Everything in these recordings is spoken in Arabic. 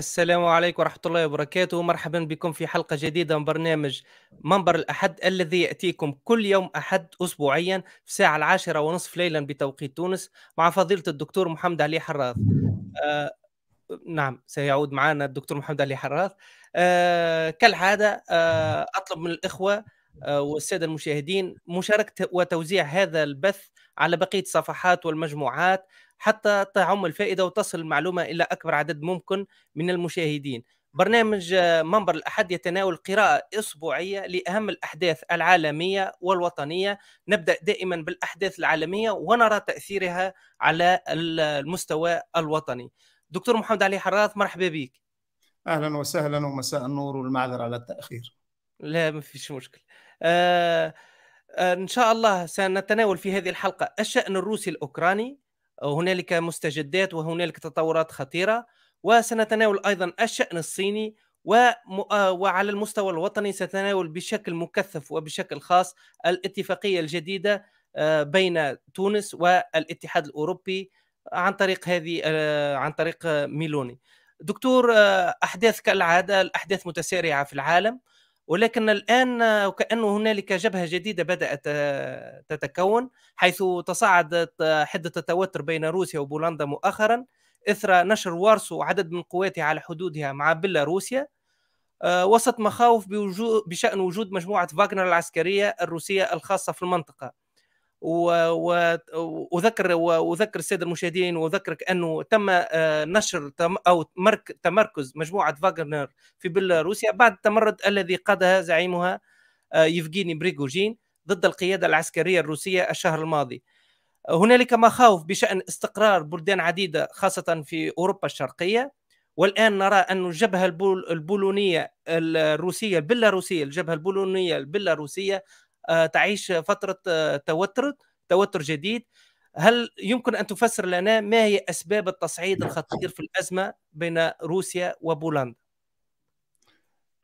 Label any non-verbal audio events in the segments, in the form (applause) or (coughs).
السلام عليكم ورحمة الله وبركاته مرحبا بكم في حلقة جديدة من برنامج منبر الأحد الذي يأتيكم كل يوم أحد أسبوعيا في الساعة العاشرة ونصف ليلا بتوقيت تونس مع فضيلة الدكتور محمد علي حراث آه نعم سيعود معنا الدكتور محمد علي حراث آه كالعادة آه أطلب من الإخوة آه والسادة المشاهدين مشاركة وتوزيع هذا البث على بقية الصفحات والمجموعات حتى تعم الفائدة وتصل المعلومة إلى أكبر عدد ممكن من المشاهدين برنامج منبر الأحد يتناول قراءة أسبوعية لأهم الأحداث العالمية والوطنية نبدأ دائما بالأحداث العالمية ونرى تأثيرها على المستوى الوطني دكتور محمد علي حراث مرحبا بك أهلا وسهلا ومساء النور والمعذرة على التأخير لا ما فيش مشكله. آه, آه إن شاء الله سنتناول في هذه الحلقة الشأن الروسي الأوكراني هنالك مستجدات وهنالك تطورات خطيره وسنتناول ايضا الشان الصيني آه، وعلى المستوى الوطني سنتناول بشكل مكثف وبشكل خاص الاتفاقيه الجديده آه، بين تونس والاتحاد الاوروبي عن طريق هذه آه، عن طريق ميلوني دكتور احداث كالعاده الاحداث متسارعه في العالم ولكن الان وكانه هنالك جبهه جديده بدات آه، تتكون حيث تصاعدت آه، حده التوتر بين روسيا وبولندا مؤخرا اثر نشر وارسو عدد من قواتها على حدودها مع بيلاروسيا آه، وسط مخاوف بشان وجود مجموعه فاغنر العسكريه الروسيه الخاصه في المنطقه واذكر واذكر الساده المشاهدين واذكرك انه تم آه، نشر او تمركز مجموعه فاغنر في بيلاروسيا بعد التمرد الذي قادها زعيمها آه، يفغيني بريغوجين ضد القياده العسكريه الروسيه الشهر الماضي. هنالك مخاوف بشان استقرار بلدان عديده خاصه في اوروبا الشرقيه والان نرى ان الجبهه البولونيه الروسيه البيلاروسيه الجبهه البولونيه البيلاروسيه آه، تعيش فتره آه، توتر توتر جديد هل يمكن ان تفسر لنا ما هي اسباب التصعيد نعم. الخطير في الازمه بين روسيا وبولندا؟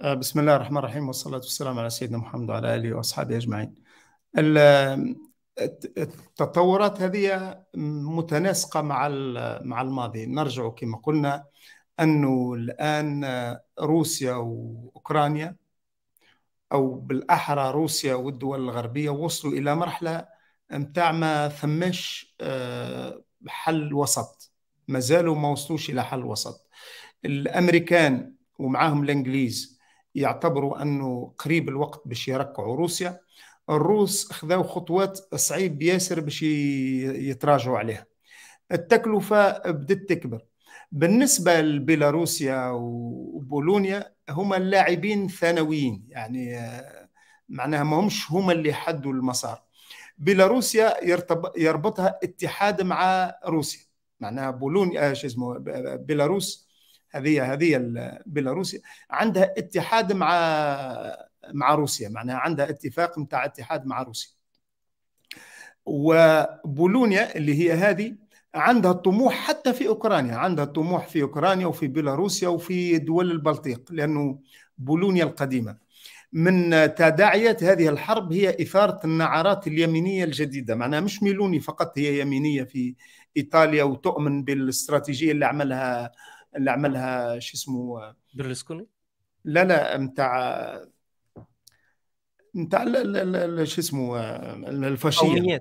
آه، بسم الله الرحمن الرحيم والصلاه والسلام على سيدنا محمد وعلى اله واصحابه اجمعين. التطورات هذه متناسقه مع مع الماضي، نرجع كما قلنا انه الان روسيا واوكرانيا او بالاحرى روسيا والدول الغربيه وصلوا الى مرحله نتاع ما ثماش آه، حل وسط ما زالوا ما وصلوش الى حل وسط الامريكان ومعاهم الانجليز يعتبروا انه قريب الوقت باش يركعوا روسيا الروس خذوا خطوات صعيب ياسر باش يتراجعوا عليها التكلفه بدت تكبر بالنسبه لبيلاروسيا وبولونيا هما اللاعبين ثانويين يعني آه، معناها ما همش هما اللي حدوا المسار بيلاروسيا يربطها اتحاد مع روسيا معناها بولونيا آه، شو اسمه بيلاروس هذه هذه بيلاروسيا عندها اتحاد مع مع روسيا معناها عندها اتفاق نتاع اتحاد مع روسيا وبولونيا اللي هي هذه عندها الطموح حتى في اوكرانيا عندها الطموح في اوكرانيا وفي بيلاروسيا وفي دول البلطيق لانه بولونيا القديمه من تداعيات هذه الحرب هي إثارة النعرات اليمينية الجديدة معناها مش ميلوني فقط هي يمينية في إيطاليا وتؤمن بالاستراتيجية اللي عملها اللي عملها شو اسمه برلسكوني لا لا متاع متاع شو اسمه الفاشية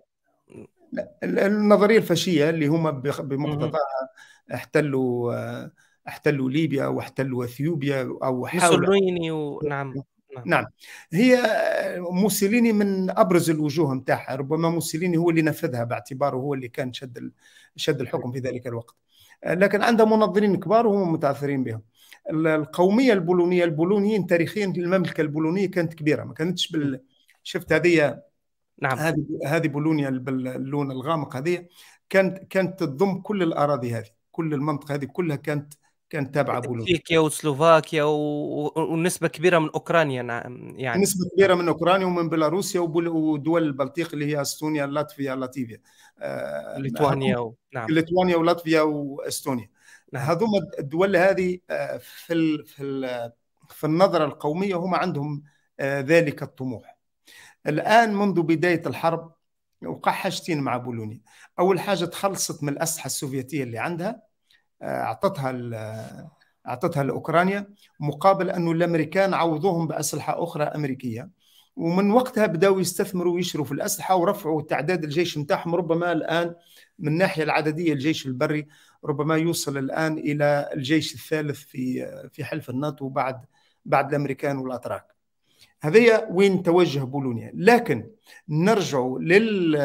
النظريه الفاشيه اللي هما بمقتضاها احتلوا آه، احتلوا ليبيا واحتلوا اثيوبيا او حاولوا و... نعم نعم, نعم. هي آه، موسوليني من ابرز الوجوه نتاعها ربما موسوليني هو اللي نفذها باعتباره هو اللي كان شد شد الحكم في ذلك الوقت آه، لكن عنده منظرين كبار وهم متاثرين بهم القوميه البولونيه البولونيين تاريخيا المملكه البولونيه كانت كبيره ما كانتش بال... شفت هذه نعم هذه هذه بولونيا باللون الغامق هذه كانت كانت تضم كل الاراضي هذه كل المنطقه هذه كلها كانت كانت تابعه بولونيا تشيكيا وسلوفاكيا و... ونسبه كبيره من اوكرانيا نعم يعني نسبه كبيره من اوكرانيا ومن بيلاروسيا ودول البلطيق اللي هي استونيا لاتفيا لاتفيا آه، ليتوانيا و... نعم ليتوانيا ولاتفيا واستونيا نعم. هذوما الدول هذه آه، في ال... في ال... في النظره القوميه هم عندهم آه، ذلك الطموح الآن منذ بداية الحرب وقع حاجتين مع بولونيا أول حاجة تخلصت من الأسلحة السوفيتية اللي عندها آه، أعطتها آه، أعطتها لأوكرانيا مقابل انه الأمريكان عوضوهم بأسلحة أخرى أمريكية ومن وقتها بدأوا يستثمروا ويشروا في الأسلحة ورفعوا تعداد الجيش نتاعهم ربما الآن من الناحية العددية الجيش البري ربما يوصل الآن إلى الجيش الثالث في آه، في حلف الناتو بعد بعد الأمريكان والأتراك هذايا وين توجه بولونيا لكن نرجع لل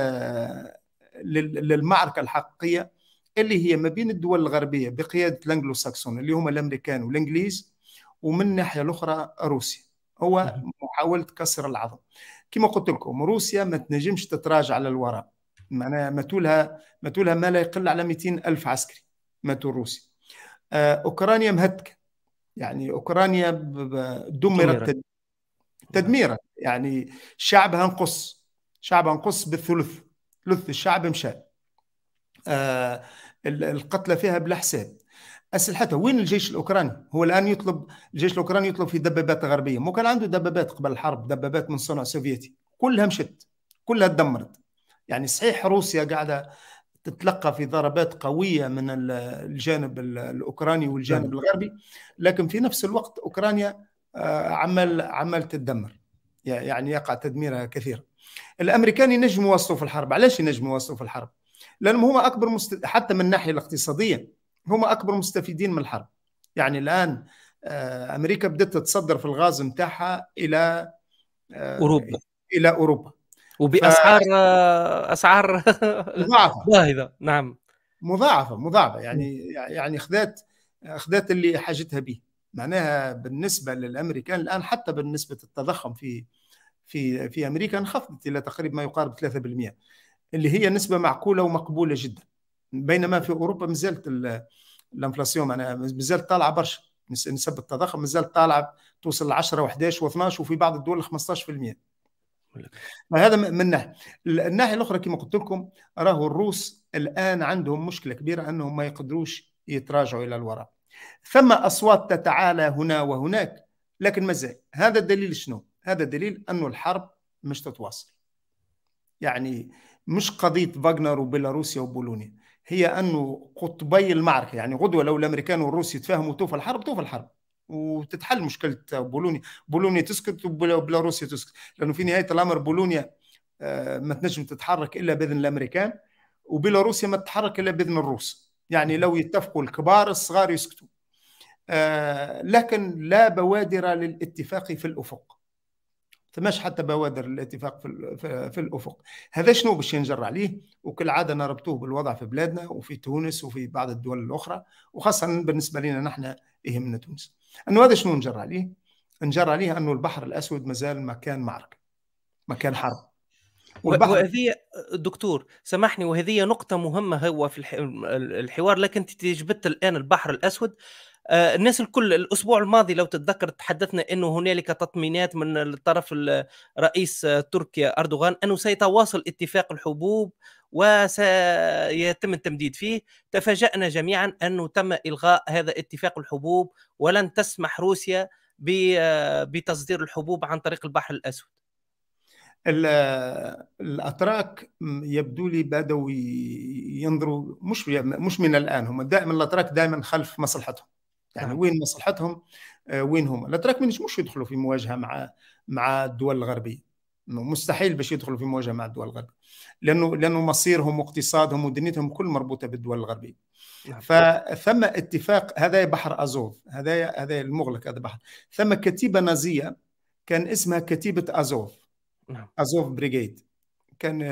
للمعركة الحقيقية اللي هي ما بين الدول الغربية بقيادة الأنجلو ساكسون اللي هما الأمريكان والإنجليز ومن الناحية الأخرى روسيا هو نعم. محاولة كسر العظم كما قلت لكم روسيا ما تنجمش تتراجع على الوراء معناها ما تولها ما لا يقل على 200 ألف عسكري ماتوا روسيا آه، أوكرانيا مهتكة يعني أوكرانيا دمرت تدميره يعني الشعب هنقص شعب هنقص بالثلث ثلث الشعب مشى آه القتلى فيها بلا حساب اسلحتها وين الجيش الاوكراني هو الان يطلب الجيش الاوكراني يطلب في دبابات غربيه مو كان عنده دبابات قبل الحرب دبابات من صنع سوفيتي كلها مشت كلها تدمرت يعني صحيح روسيا قاعده تتلقى في ضربات قويه من الجانب الاوكراني والجانب نعم. الغربي لكن في نفس الوقت اوكرانيا آه، عمل عمل تدمر يعني يقع تدميرها كثيرا الامريكان ينجموا يوصلوا في الحرب علاش ينجموا يوصلوا في الحرب لانهم هما اكبر مست... حتى من الناحيه الاقتصاديه هما اكبر مستفيدين من الحرب يعني الان آه، امريكا بدات تتصدر في الغاز نتاعها الى آه، اوروبا الى اوروبا وباسعار ف... اسعار (laughs) مضاعفه باهظه نعم مضاعفه مضاعفه يعني يعني خذات خذات اللي حاجتها به معناها بالنسبه للامريكان الان حتى بالنسبه التضخم في في في امريكا انخفضت الى تقريبا ما يقارب 3% اللي هي نسبه معقوله ومقبوله جدا بينما في اوروبا مازالت الانفلاسيون معناها مازالت طالعه برشا نسب التضخم مازالت طالعه توصل ل 10 و11 و12 وفي بعض الدول 15% هذا من ناحيه الناحيه الاخرى كما قلت لكم راهو الروس الان عندهم مشكله كبيره انهم ما يقدروش يتراجعوا الى الوراء ثم أصوات تتعالى هنا وهناك لكن مازال هذا الدليل شنو؟ هذا دليل أنه الحرب مش تتواصل يعني مش قضية فاغنر وبيلاروسيا وبولونيا هي أنه قطبي المعركة يعني غدوة لو الأمريكان والروس يتفاهموا توفى الحرب توفى الحرب وتتحل مشكلة بولونيا بولونيا تسكت وبيلاروسيا تسكت لأنه في نهاية الأمر بولونيا آه، ما تنجم تتحرك إلا بإذن الأمريكان وبيلاروسيا ما تتحرك إلا بإذن الروس يعني لو يتفقوا الكبار الصغار يسكتوا آه، لكن لا بوادر للاتفاق في الافق فماش حتى بوادر الاتفاق في, في الافق هذا شنو باش ينجر عليه وكالعاده نربطوه بالوضع في بلادنا وفي تونس وفي بعض الدول الاخرى وخاصه بالنسبه لنا نحن يهمنا تونس انه هذا شنو نجر عليه نجر عليه انه البحر الاسود مازال مكان معركه مكان حرب والبحر وهذه دكتور سامحني وهذه نقطة مهمة هو في الحوار لكن تجبت الآن البحر الأسود آه، الناس الكل الاسبوع الماضي لو تتذكر تحدثنا انه هنالك تطمينات من الطرف الرئيس تركيا اردوغان انه سيتواصل اتفاق الحبوب وسيتم التمديد فيه تفاجأنا جميعا انه تم الغاء هذا اتفاق الحبوب ولن تسمح روسيا بتصدير الحبوب عن طريق البحر الاسود الاتراك يبدو لي بداوا ينظروا مش مش من الان هم دائما الاتراك دائما خلف مصلحتهم يعني نعم. وين مصلحتهم آه، وين هم الاتراك ما مش يدخلوا في مواجهه مع مع الدول الغربيه مستحيل باش يدخلوا في مواجهه مع الدول الغربيه لانه لانه مصيرهم واقتصادهم ودنيتهم كل مربوطه بالدول الغربيه نعم. فثم اتفاق هذا بحر ازوف هذا هذا المغلق هذا بحر ثم كتيبه نازيه كان اسمها كتيبه ازوف نعم ازوف بريجيد كان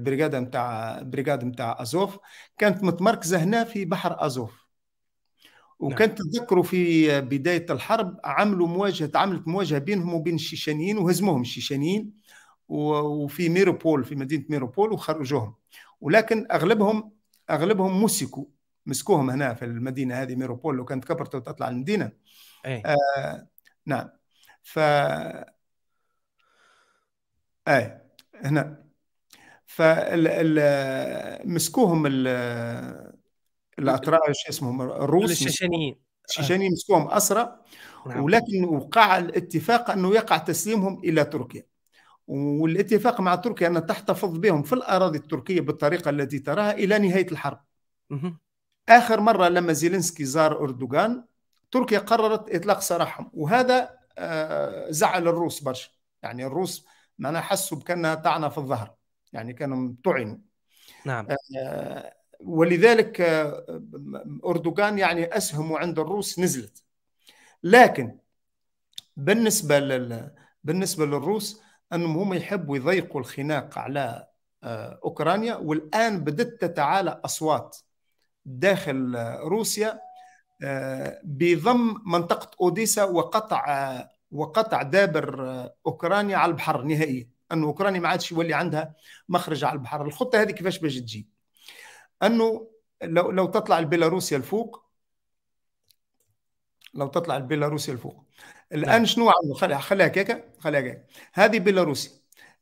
البرigade نتاع بريجاد نتاع ازوف كانت متمركزه هنا في بحر ازوف نعم. وكانت تذكروا في بدايه الحرب عملوا مواجهه عملت مواجهه بينهم وبين الشيشانيين وهزموهم الشيشانيين وفي ميروبول في مدينه ميروبول وخرجوهم ولكن اغلبهم اغلبهم مسكوا مسكوهم هنا في المدينه هذه ميروبول لو كانت كبرت وتطلع المدينه أي. آه نعم ف اي هنا فمسكوهم الاتراك شو اسمهم الروس الشيشانيين آه. الشيشانيين مسكوهم اسرى نعم. ولكن وقع الاتفاق انه يقع تسليمهم الى تركيا والاتفاق مع تركيا ان تحتفظ بهم في الاراضي التركيه بالطريقه التي تراها الى نهايه الحرب. اخر مره لما زيلينسكي زار اردوغان تركيا قررت اطلاق سراحهم وهذا آه، زعل الروس برشا يعني الروس معناها حسوا بكانها طعنه في الظهر يعني كانوا طعنوا نعم آه، ولذلك آه، اردوغان يعني اسهمه عند الروس نزلت لكن بالنسبه لل بالنسبه للروس انهم هم يحبوا يضيقوا الخناق على آه، اوكرانيا والان بدات تتعالى اصوات داخل روسيا بضم منطقه اوديسا وقطع وقطع دابر آه، اوكرانيا على البحر نهائيا انه اوكرانيا ما عادش يولي عندها مخرج على البحر الخطه هذه كيفاش باش تجي انه لو لو تطلع البيلاروسيا لفوق لو تطلع البيلاروسيا لفوق الان نعم. شنو عملوا خليها خليها هكاك خليها هكاك هذه بيلاروسيا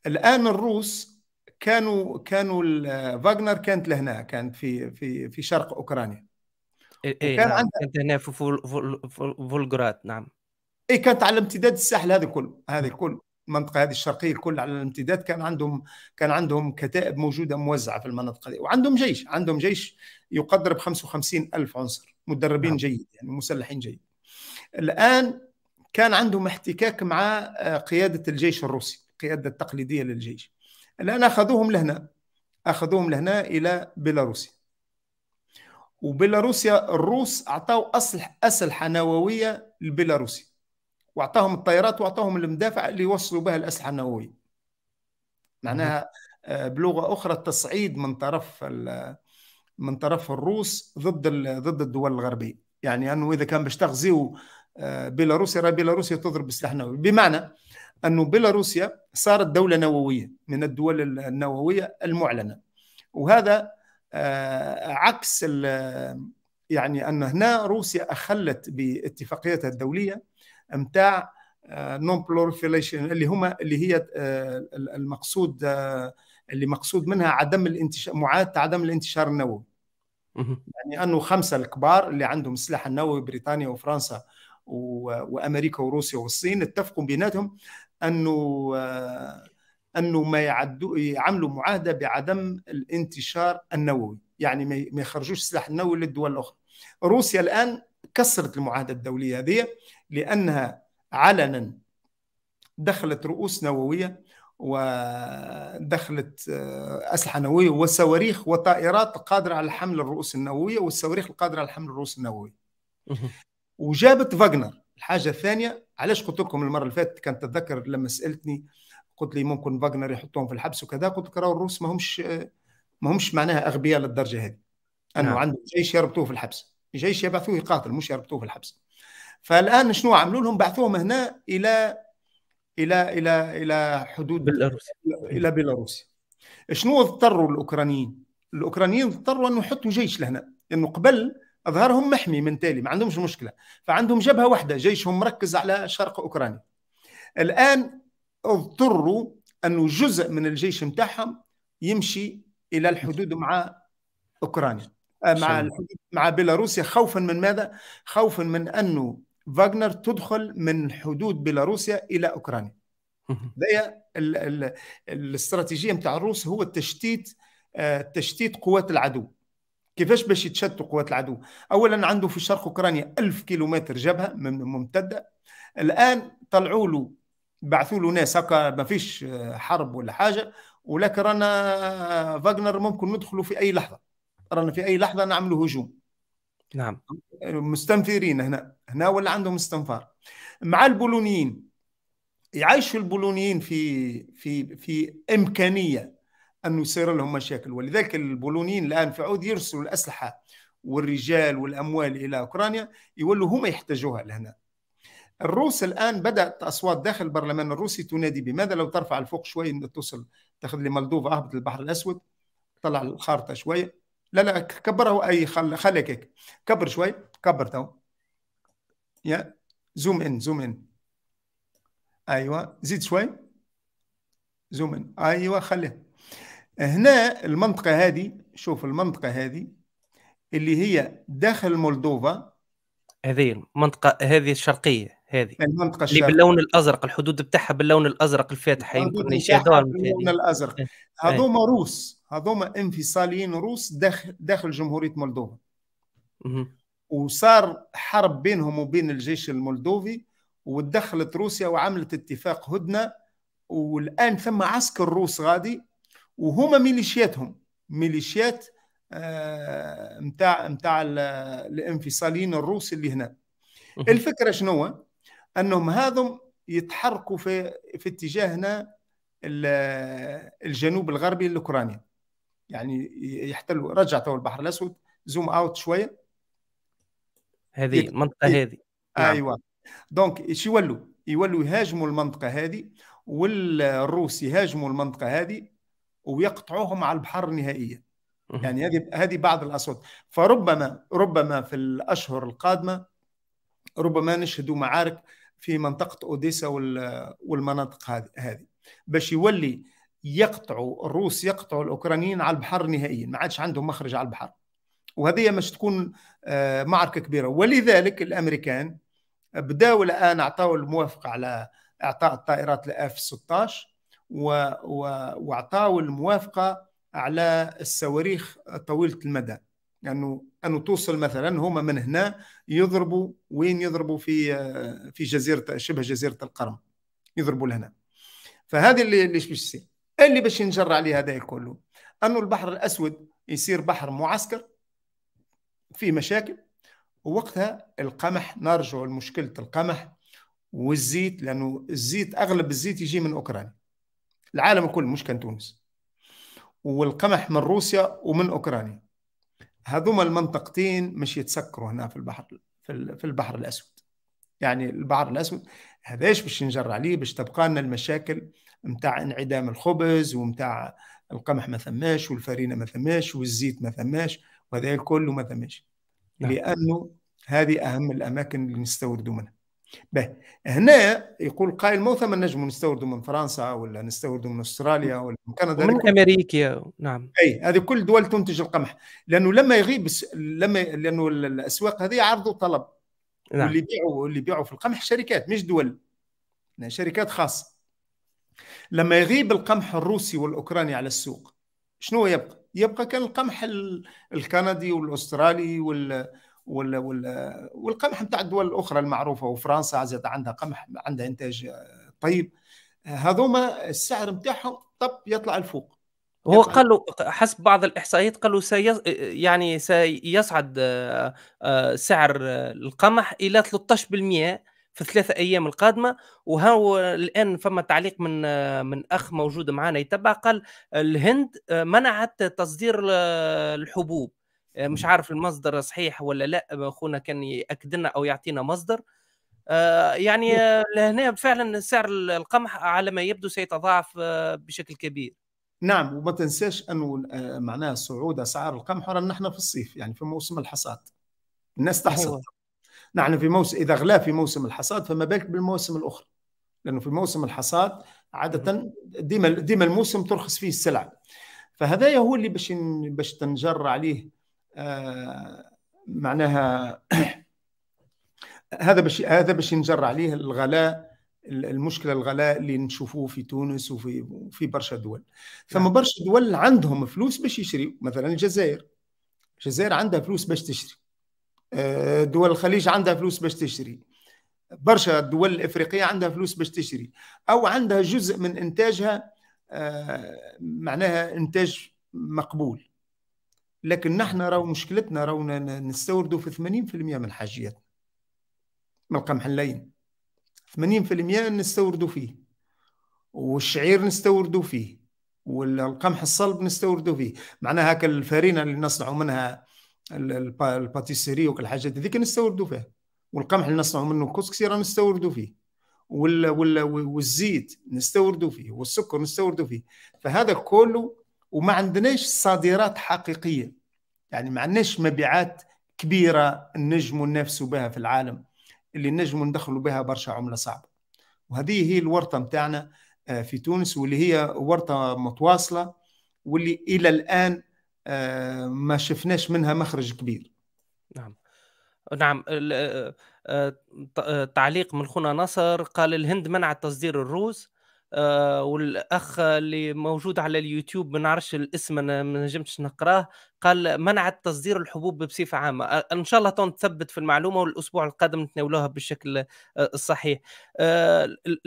الان الروس كانوا كانوا آه، فاغنر كانت لهنا كانت في في في شرق اوكرانيا إيه, إيه، كان نعم. عندها كانت هنا في فولغراد نعم اي كانت على امتداد الساحل هذا كله هذا الكل المنطقه هذه الشرقيه الكل على الامتداد كان عندهم كان عندهم كتائب موجوده موزعه في المناطق هذه وعندهم جيش عندهم جيش يقدر ب 55 الف عنصر مدربين نعم. جيد يعني مسلحين جيد الان كان عندهم احتكاك مع آه، قياده الجيش الروسي القياده التقليديه للجيش الان اخذوهم لهنا اخذوهم لهنا الى بيلاروسيا وبيلاروسيا الروس اعطوا اسلحه نوويه لبيلاروسيا واعطاهم الطيارات واعطاهم المدافع اللي يوصلوا بها الاسلحه النوويه معناها آه، بلغه اخرى التصعيد من طرف من طرف الروس ضد ضد الدول الغربيه يعني انه اذا كان باش تغزيو آه، بيلاروسيا راه بيلاروسيا تضرب بسلاح نووي بمعنى انه بيلاروسيا صارت دوله نوويه من الدول النوويه المعلنه وهذا آه، عكس يعني ان هنا روسيا اخلت باتفاقيتها الدوليه نتاع نون بلوريفيليشن اللي هما اللي هي آه، المقصود آه، اللي مقصود منها عدم الانتشار معاناه عدم الانتشار النووي يعني انه خمسه الكبار اللي عندهم السلاح النووي بريطانيا وفرنسا وامريكا وروسيا والصين اتفقوا بيناتهم انه آه، انه ما يعدوا يعملوا معاهده بعدم الانتشار النووي يعني ما يخرجوش السلاح النووي للدول الاخرى روسيا الان كسرت المعاهده الدوليه هذه لأنها علنا دخلت رؤوس نووية ودخلت آه، أسلحة نووية وصواريخ وطائرات قادرة على حمل الرؤوس النووية والصواريخ القادرة على حمل الرؤوس النووية وجابت فاغنر الحاجة الثانية علاش قلت لكم المرة اللي فاتت كان تتذكر لما سألتني قلت لي ممكن فاغنر يحطوهم في الحبس وكذا قلت لك راهو الروس ما همش آه، ما همش معناها أغبياء للدرجة هذه أنه نعم. عندهم جيش يربطوه في الحبس جيش يبعثوه يقاتل مش يربطوه في الحبس فالان شنو عملوا لهم بعثوهم هنا الى الى الى الى حدود بيلاروسيا الى بيلاروسيا شنو اضطروا الاوكرانيين؟ الاوكرانيين اضطروا انه يحطوا جيش لهنا لانه قبل اظهرهم محمي من تالي ما عندهمش مشكله فعندهم جبهه واحده جيشهم مركز على شرق اوكرانيا الان اضطروا انه جزء من الجيش نتاعهم يمشي الى الحدود مع اوكرانيا آه، مع الحدود مع بيلاروسيا خوفا من ماذا؟ خوفا من انه فاغنر تدخل من حدود بيلاروسيا الى اوكرانيا ده الاستراتيجيه نتاع الروس هو التشتيت آه، تشتيت قوات العدو كيفاش باش يتشتتوا قوات العدو اولا عنده في شرق اوكرانيا ألف كيلومتر جبهه ممتده الان طلعوا له بعثوا له ناس هكا ما فيش آه، حرب ولا حاجه ولكن رانا فاغنر آه، ممكن ندخلوا في اي لحظه رانا في اي لحظه نعملوا هجوم نعم مستنفرين هنا هنا ولا عندهم استنفار مع البولونيين يعيشوا البولونيين في في في امكانيه أن يصير لهم مشاكل ولذلك البولونيين الآن في عود يرسلوا الأسلحة والرجال والأموال إلى أوكرانيا يولوا هم يحتاجوها لهنا الروس الآن بدأت أصوات داخل البرلمان الروسي تنادي بماذا لو ترفع الفوق شوي توصل تاخذ لمالدوفا أهبط البحر الأسود طلع الخارطة شوية لا لا كبره اي خل خليك هيك كبر شوي كبر تو يا زوم ان زوم ان ايوه زيد شوي زوم ان ايوه خليه هنا المنطقه هذه شوف المنطقه هذه اللي هي داخل مولدوفا هذه المنطقه هذه الشرقيه هذه المنطقه الشرقية. اللي باللون الازرق الحدود بتاعها باللون الازرق الفاتح يمكن يشاهدوها باللون الازرق إيه. هذوما إيه. روس هذوما انفصاليين روس داخل داخل جمهوريه مولدوفا وصار حرب بينهم وبين الجيش المولدوفي وتدخلت روسيا وعملت اتفاق هدنه والان ثم عسكر روس غادي وهما ميليشياتهم ميليشيات نتاع آه نتاع الانفصاليين الروس اللي هنا الفكره شنو انهم هذم يتحركوا في في اتجاهنا الجنوب الغربي لاوكرانيا يعني يحتلوا رجع تو البحر الاسود زوم اوت شويه هذه المنطقه هذه نعم. ايوه دونك ايش يولوا يولوا يهاجموا المنطقه هذه والروس يهاجموا المنطقه هذه ويقطعوهم على البحر نهائيا يعني هذه هذه بعض الاصوات فربما ربما في الاشهر القادمه ربما نشهدوا معارك في منطقه اوديسا والمناطق هذه باش يولي يقطعوا الروس يقطعوا الاوكرانيين على البحر نهائيا ما عادش عندهم مخرج على البحر وهذه مش تكون آه، معركه كبيره ولذلك الامريكان بداوا الان اعطوا الموافقه على اعطاء الطائرات الاف 16 واعطاوا الموافقه على الصواريخ طويله المدى لانه يعني انه توصل مثلا هما من هنا يضربوا وين يضربوا في آه، في جزيره شبه جزيره القرم يضربوا لهنا فهذه اللي ليش باش يصير اللي باش ينجر عليه هذا كله انه البحر الاسود يصير بحر معسكر فيه مشاكل ووقتها القمح نرجع لمشكله القمح والزيت لانه الزيت اغلب الزيت يجي من اوكرانيا العالم الكل مش كان تونس والقمح من روسيا ومن اوكرانيا هذوما المنطقتين مش يتسكروا هنا في البحر في البحر الاسود يعني البحر الاسود هذاش باش ينجر عليه باش تبقى لنا المشاكل متاع انعدام الخبز ومتاع القمح ما ثماش والفرينه ما ثماش والزيت ما ثماش وهذا الكل ما ثماش نعم. لانه هذه اهم الاماكن اللي نستوردوا منها به هنا يقول قائل ما ثم نجم نستوردوا من فرنسا ولا نستوردوا من استراليا ولا من كندا من امريكا نعم اي هذه كل دول تنتج القمح لانه لما يغيب لما لانه الاسواق هذه عرض وطلب نعم. واللي يبيعوا اللي يبيعوا في القمح شركات مش دول شركات خاصه لما يغيب القمح الروسي والاوكراني على السوق شنو يبقى؟ يبقى كان القمح الكندي والاسترالي وال وال وال والقمح نتاع الدول الاخرى المعروفه وفرنسا عزت عندها قمح عندها انتاج آه، طيب هذوما السعر نتاعهم طب يطلع لفوق هو قالوا حسب بعض الاحصائيات قالوا سيص... يعني سيصعد آه، آه، سعر القمح الى 13% في الثلاثة أيام القادمة وهو الآن فما تعليق من من أخ موجود معنا يتبع قال الهند آه، منعت تصدير الحبوب آه، مش عارف المصدر صحيح ولا لا أخونا كان يأكد لنا أو يعطينا مصدر آه، يعني لهنا فعلا سعر القمح على ما يبدو سيتضاعف بشكل كبير نعم وما تنساش انه معناه صعود اسعار القمح رانا نحن في الصيف يعني في موسم الحصاد الناس تحصد نحن في موسم إذا غلا في موسم الحصاد فما بالك بالمواسم الأخرى لأنه في موسم الحصاد عادة ديما ديما الموسم ترخص فيه السلع فهذا هو اللي باش باش تنجر عليه آه، معناها (clears throat) هذا باش هذا باش ينجر عليه الغلاء المشكله الغلاء اللي نشوفوه في تونس وفي في برشا دول ثم نعم. برشا دول عندهم فلوس باش يشريوا مثلا الجزائر الجزائر عندها فلوس باش تشري آه، دول الخليج عندها فلوس باش تشتري برشا الدول الافريقيه عندها فلوس باش تشتري او عندها جزء من انتاجها آه، معناها انتاج مقبول لكن نحن راهو مشكلتنا راهو نستوردوا في 80% من حاجياتنا من القمح اللين 80% نستوردوا فيه والشعير نستوردوا فيه والقمح الصلب نستوردوا فيه معناها هكا الفارينه اللي نصنعو منها الباتيسيري حاجة هذيك نستوردوا فيه والقمح اللي نصنعوا منه الكسكسي راه نستوردوا فيه وال وال والزيت نستوردوا فيه والسكر نستوردوا فيه فهذا كله وما عندناش صادرات حقيقيه يعني ما عندناش مبيعات كبيره نجموا ننافسوا بها في العالم اللي نجموا ندخلوا بها برشا عمله صعبه وهذه هي الورطه نتاعنا آه، في تونس واللي هي ورطه متواصله واللي الى الان ما شفناش منها مخرج كبير نعم نعم آه، آه، آه، تعليق من خونا نصر قال الهند منعت تصدير الروز والاخ اللي موجود على اليوتيوب ما نعرفش الاسم انا ما نجمتش نقراه قال منعت تصدير الحبوب بصفه عامه ان شاء الله تثبت في المعلومه والاسبوع القادم نتناولوها بالشكل الصحيح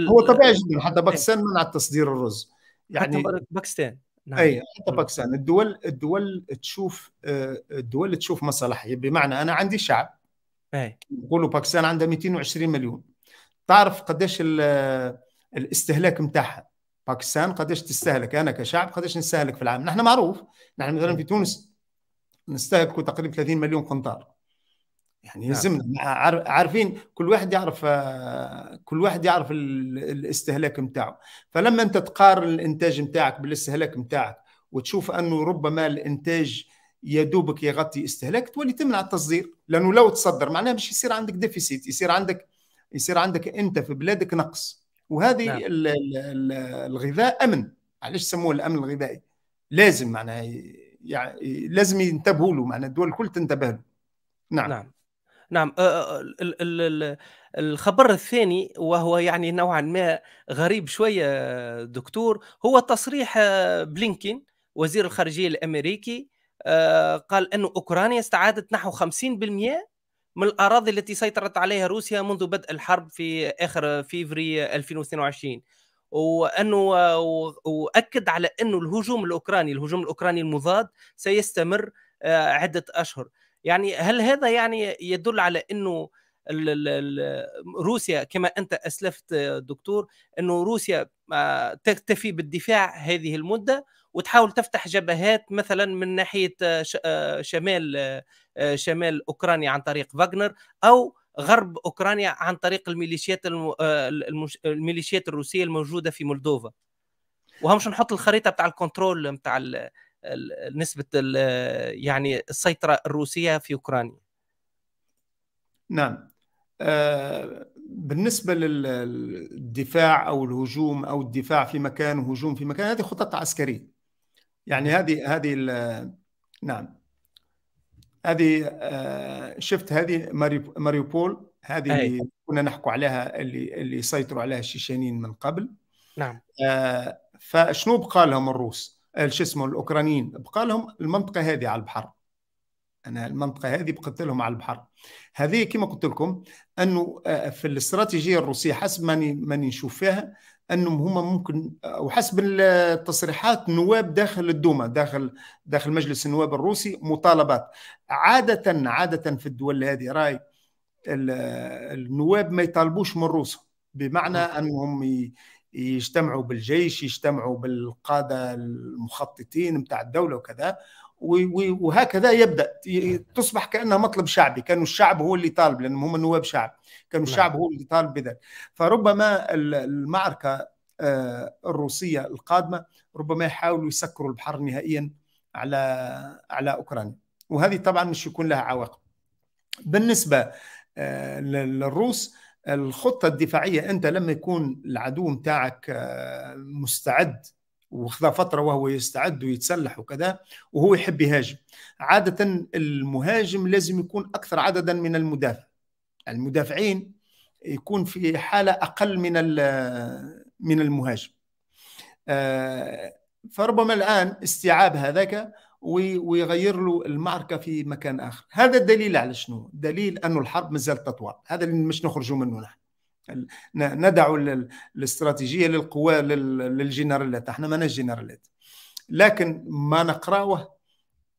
هو طبيعي جدا حتى إيه. باكستان منعت تصدير الرز يعني باكستان نعم. اي حتى باكستان الدول الدول تشوف آه، الدول تشوف مصالحها بمعنى انا عندي شعب اي نقولوا باكستان عندها 220 مليون تعرف قداش الاستهلاك نتاعها باكستان قداش تستهلك انا كشعب قداش نستهلك في العام نحن معروف نحن مثلا في تونس نستهلك تقريبا 30 مليون قنطار يعني يلزمنا نعم. عارفين كل واحد يعرف آه، كل واحد يعرف الاستهلاك نتاعو فلما انت تقارن الانتاج نتاعك بالاستهلاك نتاعك وتشوف انه ربما الانتاج يدوبك يغطي استهلاك تولي تمنع التصدير لانه لو تصدر معناها باش يصير عندك ديفيسيت يصير عندك يصير عندك انت في بلادك نقص وهذه نعم. الغذاء امن علاش سموه الامن الغذائي لازم معناها يعني لازم ينتبهوا له معناها الدول الكل تنتبه له نعم, نعم. نعم الخبر الثاني وهو يعني نوعا ما غريب شويه آه، دكتور هو تصريح آه، بلينكين وزير الخارجيه الامريكي آه، قال ان اوكرانيا استعادت نحو 50% من الاراضي التي سيطرت عليها روسيا منذ بدء الحرب في اخر فيفري 2022 وانه واكد على انه الهجوم الاوكراني الهجوم الاوكراني المضاد سيستمر عده اشهر يعني هل هذا يعني يدل على انه روسيا كما انت اسلفت دكتور انه روسيا آه، تكتفي بالدفاع هذه المده وتحاول تفتح جبهات مثلا من ناحيه آه، آه، شمال شمال اوكرانيا عن طريق فاغنر او غرب اوكرانيا عن طريق الميليشيات الميليشيات الروسيه الموجوده في مولدوفا وهمش نحط الخريطه بتاع الكنترول بتاع نسبه يعني السيطره الروسيه في اوكرانيا نعم آه، بالنسبه للدفاع او الهجوم او الدفاع في مكان وهجوم في مكان هذه خطط عسكريه يعني هذه هذه نعم هذه آه، شفت هذه ماريوبول هذه أي. اللي كنا نحكوا عليها اللي اللي سيطروا عليها الشيشانيين من قبل نعم آه، فشنو بقى لهم الروس آه، شو اسمه الاوكرانيين بقى لهم المنطقه هذه على البحر انا المنطقه هذه بقت لهم على البحر هذه كما قلت لكم انه آه، في الاستراتيجيه الروسيه حسب ماني ماني نشوف فيها انهم هما ممكن آه، وحسب التصريحات نواب داخل الدوما داخل داخل مجلس النواب الروسي مطالبات عاده عاده في الدول هذه راي النواب ما يطالبوش من روسهم بمعنى انهم يجتمعوا بالجيش يجتمعوا بالقاده المخططين بتاع الدوله وكذا وهكذا يبدا نعم. تصبح كانها مطلب شعبي كانوا الشعب هو اللي طالب لانهم هم نواب شعب كانوا نعم. الشعب هو اللي طالب بذلك فربما المعركه آه، الروسيه القادمه ربما يحاولوا يسكروا البحر نهائيا على على اوكرانيا وهذه طبعا مش يكون لها عواقب بالنسبه آه، للروس الخطه الدفاعيه انت لما يكون العدو نتاعك آه، مستعد وخذا فتره وهو يستعد ويتسلح وكذا وهو يحب يهاجم عاده المهاجم لازم يكون اكثر عددا من المدافع المدافعين يكون في حاله اقل من آه، من المهاجم آه، فربما الان استيعاب هذاك ويغير له المعركه في مكان اخر هذا الدليل على شنو دليل أن الحرب مازالت تطوى هذا اللي مش نخرجوا منه نحن ندع الاستراتيجيه للقوى للجنرالات احنا ما جنرالات لكن ما نقراوه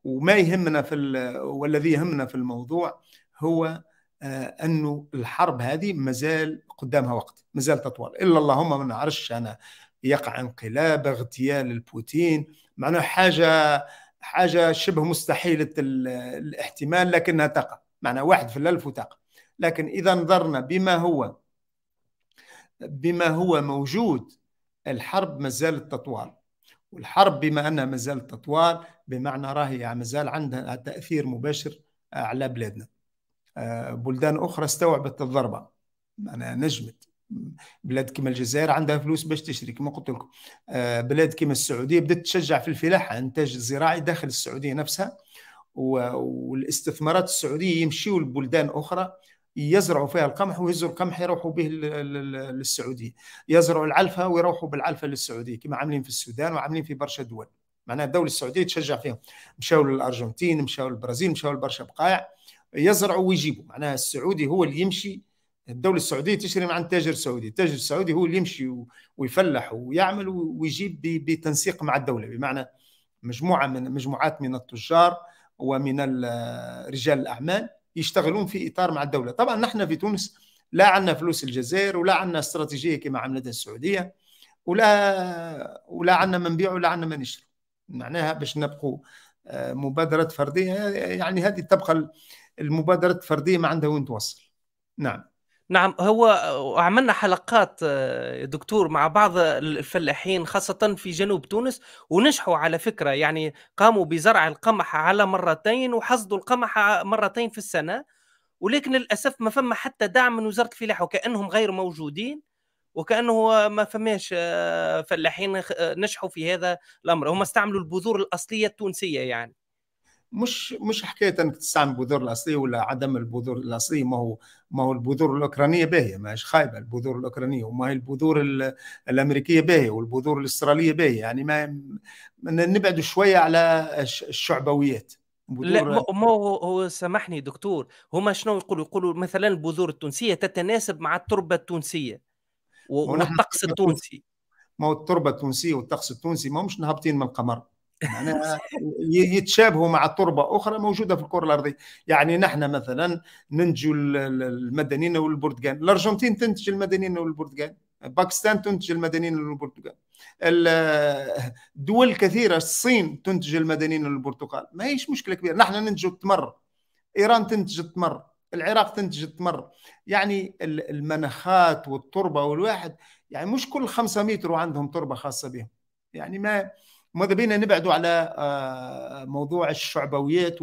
وما يهمنا في والذي يهمنا في الموضوع هو آه، انه الحرب هذه مازال قدامها وقت مازال تطول الا اللهم ما نعرفش انا يقع انقلاب اغتيال لبوتين معناه حاجه حاجة شبه مستحيلة الاحتمال لكنها تقع معنى واحد في الألف وتقع لكن إذا نظرنا بما هو بما هو موجود الحرب مازال تطوال والحرب بما أنها مازال تطوال بمعنى راهي يعني مازال عندها تأثير مباشر على بلادنا آه، بلدان أخرى استوعبت الضربة معناها نجمت بلاد كما الجزائر عندها فلوس باش تشتري كما قلت لكم آه، بلاد كما السعوديه بدات تشجع في الفلاحه انتاج الزراعي داخل السعوديه نفسها والاستثمارات السعوديه يمشيوا لبلدان اخرى يزرعوا فيها القمح ويهزوا القمح يروحوا به للسعوديه يزرعوا العلفه ويروحوا بالعلفه للسعوديه كما عاملين في السودان وعاملين في برشا دول معناها الدوله السعوديه تشجع فيهم مشاو للارجنتين مشاو للبرازيل مشاو لبرشا بقايع يزرعوا ويجيبوا معناها السعودي هو اللي يمشي الدولة السعودية تشتري عند تاجر سعودي، التاجر السعودي هو اللي يمشي ويفلح ويعمل ويجيب بتنسيق مع الدولة بمعنى مجموعة من مجموعات من التجار ومن رجال الأعمال يشتغلون في إطار مع الدولة طبعا نحن في تونس لا عندنا فلوس الجزائر ولا عندنا استراتيجية كما عملتها السعودية ولا ولا عندنا ما نبيع ولا عندنا ما نشري معناها باش نبقوا آه، مبادرة فردية يعني هذه تبقى المبادرة الفردية ما عندها وين توصل نعم نعم هو عملنا حلقات آه، دكتور مع بعض الفلاحين خاصة في جنوب تونس ونجحوا على فكرة يعني قاموا بزرع القمح على مرتين وحصدوا القمح مرتين في السنة ولكن للأسف ما فما حتى دعم من وزارة الفلاحة وكأنهم غير موجودين وكأنه ما فماش آه، فلاحين آه، نجحوا في هذا الأمر هم استعملوا البذور الأصلية التونسية يعني مش مش حكايه انك تستعمل البذور الاصليه ولا عدم البذور الاصليه ما هو ما هو البذور الاوكرانيه باهيه ماهيش خايبه البذور الاوكرانيه وما هي البذور الامريكيه باهيه والبذور الاستراليه باهيه يعني ما نبعد شويه على الشعبويات لا ما هو هو سامحني دكتور هما شنو يقولوا يقولوا مثلا البذور التونسيه تتناسب مع التربه التونسيه والطقس التونسي ما هو التربه التونسيه والطقس التونسي ما مش نهبطين من القمر يعني يتشابهوا مع تربه اخرى موجوده في الكره الارضيه يعني نحن مثلا ننتجوا المدنيين والبرتقال الارجنتين تنتج المدنيين والبرتقال باكستان تنتج المدنيين والبرتقال دول كثيره الصين تنتج المدنيين والبرتقال ما هيش مشكله كبيره نحن ننتج التمر ايران تنتج التمر العراق تنتج التمر يعني المناخات والتربه والواحد يعني مش كل 500 متر وعندهم تربه خاصه بهم يعني ما ماذا بينا نبعدوا على آه، موضوع الشعبويات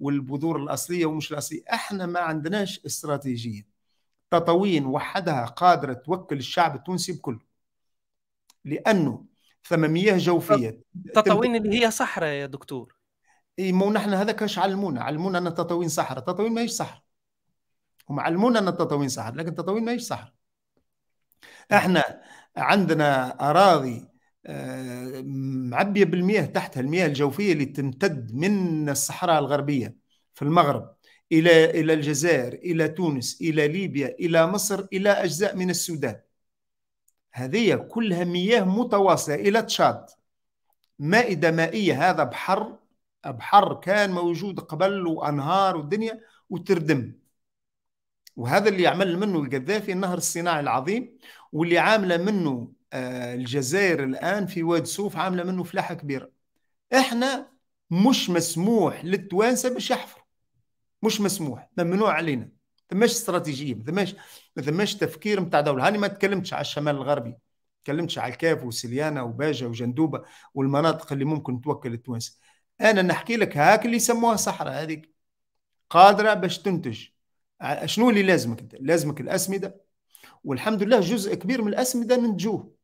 والبذور الاصليه ومش الاصليه احنا ما عندناش استراتيجيه تطاوين وحدها قادره توكل الشعب التونسي بكله لانه ثم مياه جوفيه تطاوين اللي هي صحراء يا دكتور اي مو نحن هذاك اش علمونا علمونا ان التطاوين صحراء التطاوين ماهيش صحراء هم علمونا ان التطاوين صحراء لكن التطاوين ماهيش صحراء احنا عندنا اراضي آه، معبيه بالمياه تحتها المياه الجوفيه اللي تمتد من الصحراء الغربيه في المغرب الى الى الجزائر الى تونس الى ليبيا الى مصر الى اجزاء من السودان هذه كلها مياه متواصله الى تشاد مائده مائيه هذا بحر بحر كان موجود قبل وانهار والدنيا وتردم وهذا اللي عمل منه القذافي النهر الصناعي العظيم واللي عامله منه آه، الجزائر الان في واد سوف عامله منه فلاحه كبيره احنا مش مسموح للتوانسه باش يحفروا مش مسموح ممنوع علينا ثماش استراتيجيه ما ثماش ما ثماش تفكير نتاع دوله هاني ما تكلمتش على الشمال الغربي تكلمتش على الكاف وسليانه وباجه وجندوبه والمناطق اللي ممكن توكل التوانسه انا نحكي لك هاك اللي يسموها صحراء هذيك قادره باش تنتج شنو اللي لازمك لازمك الاسمده والحمد لله جزء كبير من الاسمده ننتجوه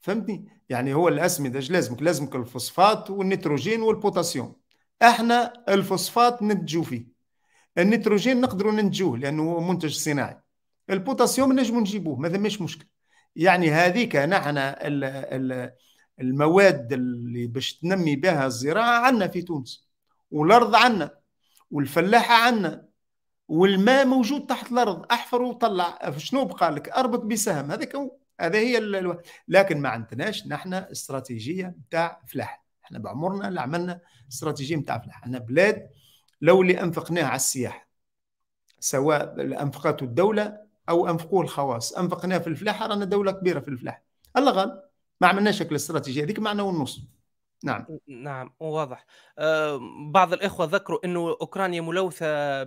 فهمتني يعني هو ايش لازمك لازمك الفوسفات والنيتروجين والبوتاسيوم احنا الفوسفات ننتجو فيه النيتروجين نقدروا ننتجوه لانه هو منتج صناعي البوتاسيوم نجموا نجيبوه ما ثماش مشكل يعني هذيك نحن المواد اللي باش تنمي بها الزراعه عندنا في تونس والارض عندنا والفلاحه عندنا والماء موجود تحت الارض احفر وطلع شنو بقى لك اربط بسهم هذاك هو هذا هي الو... لكن ما عندناش نحن استراتيجيه نتاع فلاح احنا بعمرنا اللي عملنا استراتيجيه نتاع فلاح احنا بلاد لو اللي انفقناه على السياحه سواء انفقته الدوله او انفقوه الخواص انفقناه في الفلاحه رانا دوله كبيره في الفلاحه الله غالب ما عملناش الاستراتيجيه هذيك معنا والنص نعم نعم واضح آه، بعض الإخوة ذكروا أنه أوكرانيا ملوثة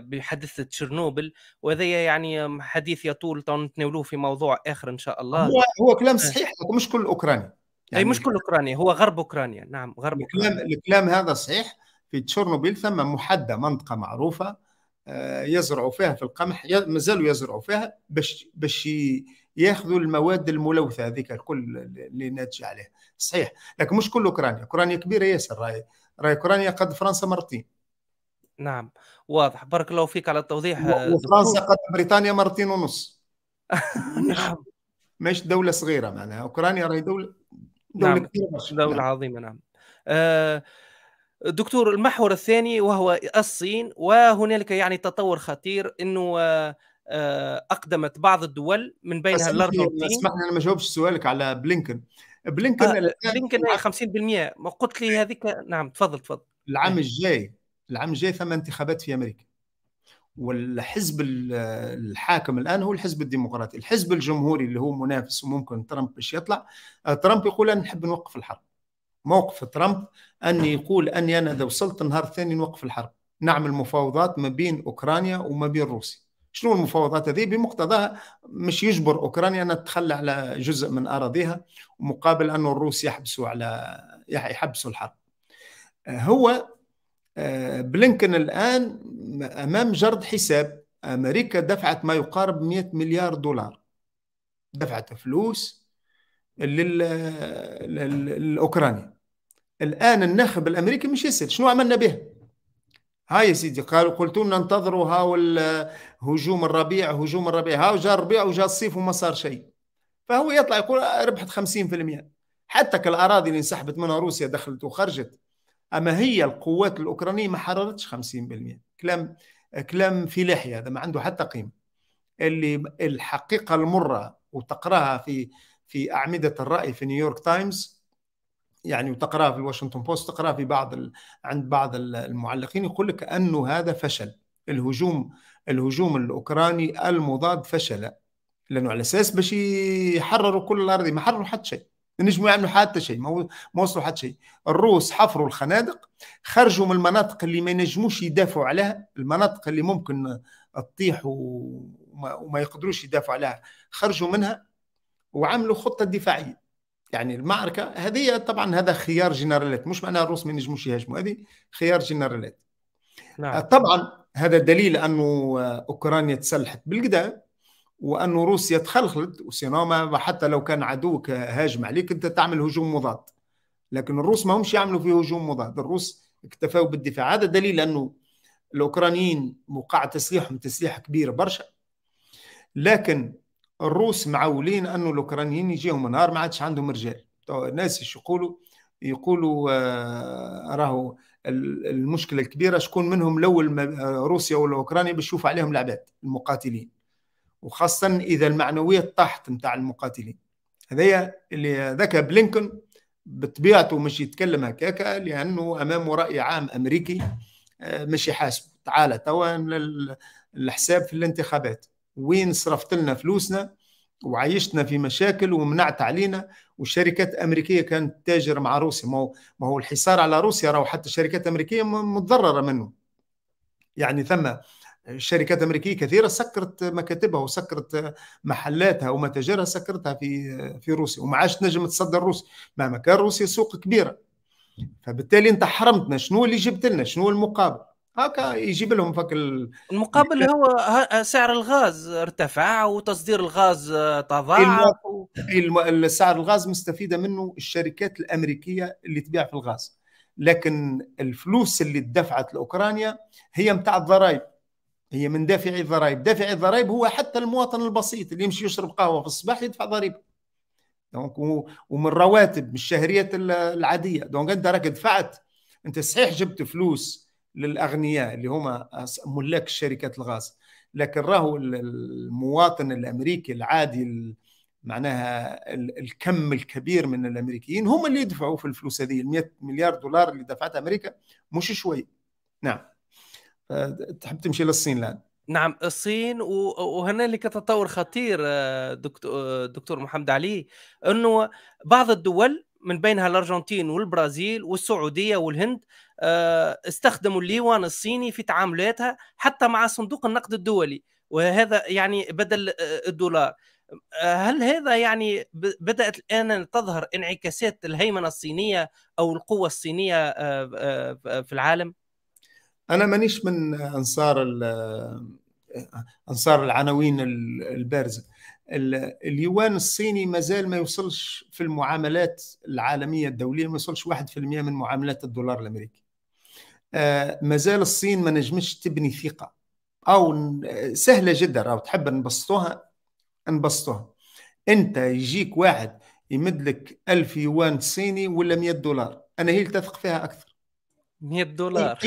بحادثة تشيرنوبل وهذا يعني حديث يطول نتناولوه في موضوع آخر إن شاء الله هو, هو كلام آه. صحيح مش كل اوكرانيا يعني أي مش كل أوكرانيا هو غرب أوكرانيا نعم غرب الكلام, أوكرانيا. الكلام هذا صحيح في تشيرنوبيل ثم محدة منطقة معروفة آه، يزرعوا فيها في القمح مازالوا يزرعوا فيها باش باش ياخذوا المواد الملوثه هذيك الكل اللي ناتجه عليها صحيح لكن مش كل اوكرانيا اوكرانيا كبيره ياسر راي راي اوكرانيا قد فرنسا مرتين نعم واضح بارك الله فيك على التوضيح وفرنسا قد بريطانيا مرتين ونص (laughs) نعم مش دوله صغيره معناها اوكرانيا راهي دوله دوله نعم. كبيره دوله نعم. عظيمه نعم آه دكتور المحور الثاني وهو الصين وهنالك يعني تطور خطير انه آه، آه، اقدمت بعض الدول من بينها الارجنتين اسمح لي انا ما جاوبش سؤالك على بلينكن بلينكن آه بلينكن 50% ما قلت لي إيه. هذيك نعم تفضل تفضل العام الجاي العام الجاي ثم انتخابات في امريكا والحزب الحاكم الان هو الحزب الديمقراطي الحزب الجمهوري اللي هو منافس وممكن ترامب باش يطلع آه، ترامب يقول انا نحب نوقف الحرب موقف ترامب ان يقول اني انا اذا وصلت النهار الثاني نوقف الحرب نعمل مفاوضات ما بين اوكرانيا وما بين روسيا شنو المفاوضات هذه بمقتضاها مش يجبر اوكرانيا انها تتخلى على جزء من اراضيها مقابل انه الروس يحبسوا على يحبسوا الحرب هو آه، بلينكن الان امام جرد حساب امريكا دفعت ما يقارب 100 مليار دولار دفعت فلوس للاوكرانيا الان الناخب الامريكي مش يسال شنو عملنا به هاي يا سيدي قالوا قلتوا لنا انتظروا هاو هجوم الربيع هجوم الربيع هاو جا الربيع وجا الصيف وما صار شيء فهو يطلع يقول ربحت 50% حتى كالاراضي اللي انسحبت منها روسيا دخلت وخرجت اما هي القوات الاوكرانيه ما حررتش 50% كلام كلام فلاحي هذا ما عنده حتى قيمه اللي الحقيقه المره وتقراها في في اعمده الراي في نيويورك تايمز يعني وتقراها في الواشنطن بوست تقراها في بعض ال... عند بعض المعلقين يقول لك انه هذا فشل الهجوم الهجوم الاوكراني المضاد فشل لانه على اساس باش يحرروا كل الارض ما حرروا حتى شيء نجموا يعملوا حتى شيء ما وصلوا حتى شيء الروس حفروا الخنادق خرجوا من المناطق اللي ما ينجموش يدافعوا عليها المناطق اللي ممكن تطيح وما, وما يقدروش يدافعوا عليها خرجوا منها وعملوا خطه دفاعيه يعني المعركه هذه طبعا هذا خيار جنرالات مش معناها الروس ما ينجموش يهاجموا هذه خيار جنرالات نعم. آه، طبعا هذا دليل انه آه، اوكرانيا تسلحت بالقدا وانه روسيا تخلخلت وسينوما حتى لو كان عدوك هاجم عليك انت تعمل هجوم مضاد لكن الروس ما همش يعملوا في هجوم مضاد الروس اكتفوا بالدفاع هذا دليل انه الاوكرانيين وقع تسليحهم تسليح كبير برشا لكن الروس معولين انه الاوكرانيين يجيهم نهار ما عادش عندهم رجال الناس ايش يقولوا يقولوا آه راهو المشكله الكبيره شكون منهم الاول آه، روسيا ولا اوكرانيا باش يشوف عليهم العباد المقاتلين وخاصه اذا المعنويات طاحت نتاع المقاتلين هذايا اللي ذاك بلينكن بطبيعته مش يتكلم هكاك لانه امامه راي عام امريكي آه، مش يحاسبه تعالى توا الحساب في الانتخابات وين صرفت لنا فلوسنا وعيشتنا في مشاكل ومنعت علينا والشركات الامريكيه كانت تاجر مع روسيا ما هو ما هو الحصار على روسيا راهو حتى الشركات الامريكيه متضرره منه يعني ثم شركات امريكيه كثيره سكرت مكاتبها وسكرت محلاتها ومتاجرها سكرتها في في روسيا وما عادش تنجم تصدر روسيا مهما كان روسيا سوق كبيره فبالتالي انت حرمتنا شنو اللي جبت لنا شنو المقابل هكا يجيب لهم فك ال... المقابل هو سعر الغاز ارتفع وتصدير الغاز تضاعف الم... سعر الغاز مستفيده منه الشركات الامريكيه اللي تبيع في الغاز لكن الفلوس اللي دفعت لاوكرانيا هي متاع الضرائب هي من دافعي الضرائب دافعي الضرائب هو حتى المواطن البسيط اللي يمشي يشرب قهوه في الصباح يدفع ضريبه دونك ومن الرواتب من الشهريات العاديه دونك انت راك دفعت انت صحيح جبت فلوس للاغنياء اللي هما ملاك شركات الغاز لكن راهو المواطن الامريكي العادي معناها الكم الكبير من الامريكيين هم اللي يدفعوا في الفلوس هذه ال مليار دولار اللي دفعتها امريكا مش شوي نعم تحب تمشي للصين الان نعم الصين وهنالك تطور خطير آه، دكتور آه، دكتور محمد علي انه بعض الدول من بينها الارجنتين والبرازيل والسعوديه والهند آه، استخدموا الليوان الصيني في تعاملاتها حتى مع صندوق النقد الدولي وهذا يعني بدل آه، الدولار آه، هل هذا يعني بدات الان تظهر انعكاسات الهيمنه الصينيه او القوه الصينيه في العالم؟ انا مانيش من انصار انصار العناوين البارزه اليوان الصيني مازال ما يوصلش في المعاملات العالميه الدوليه ما يوصلش 1% من معاملات الدولار الامريكي آه، مازال الصين ما نجمش تبني ثقه او آه، سهله جدا او تحب نبسطوها نبسطوها انت يجيك واحد يمد لك 1000 يوان صيني ولا 100 دولار انا هي اللي تثق فيها اكثر 100 دولار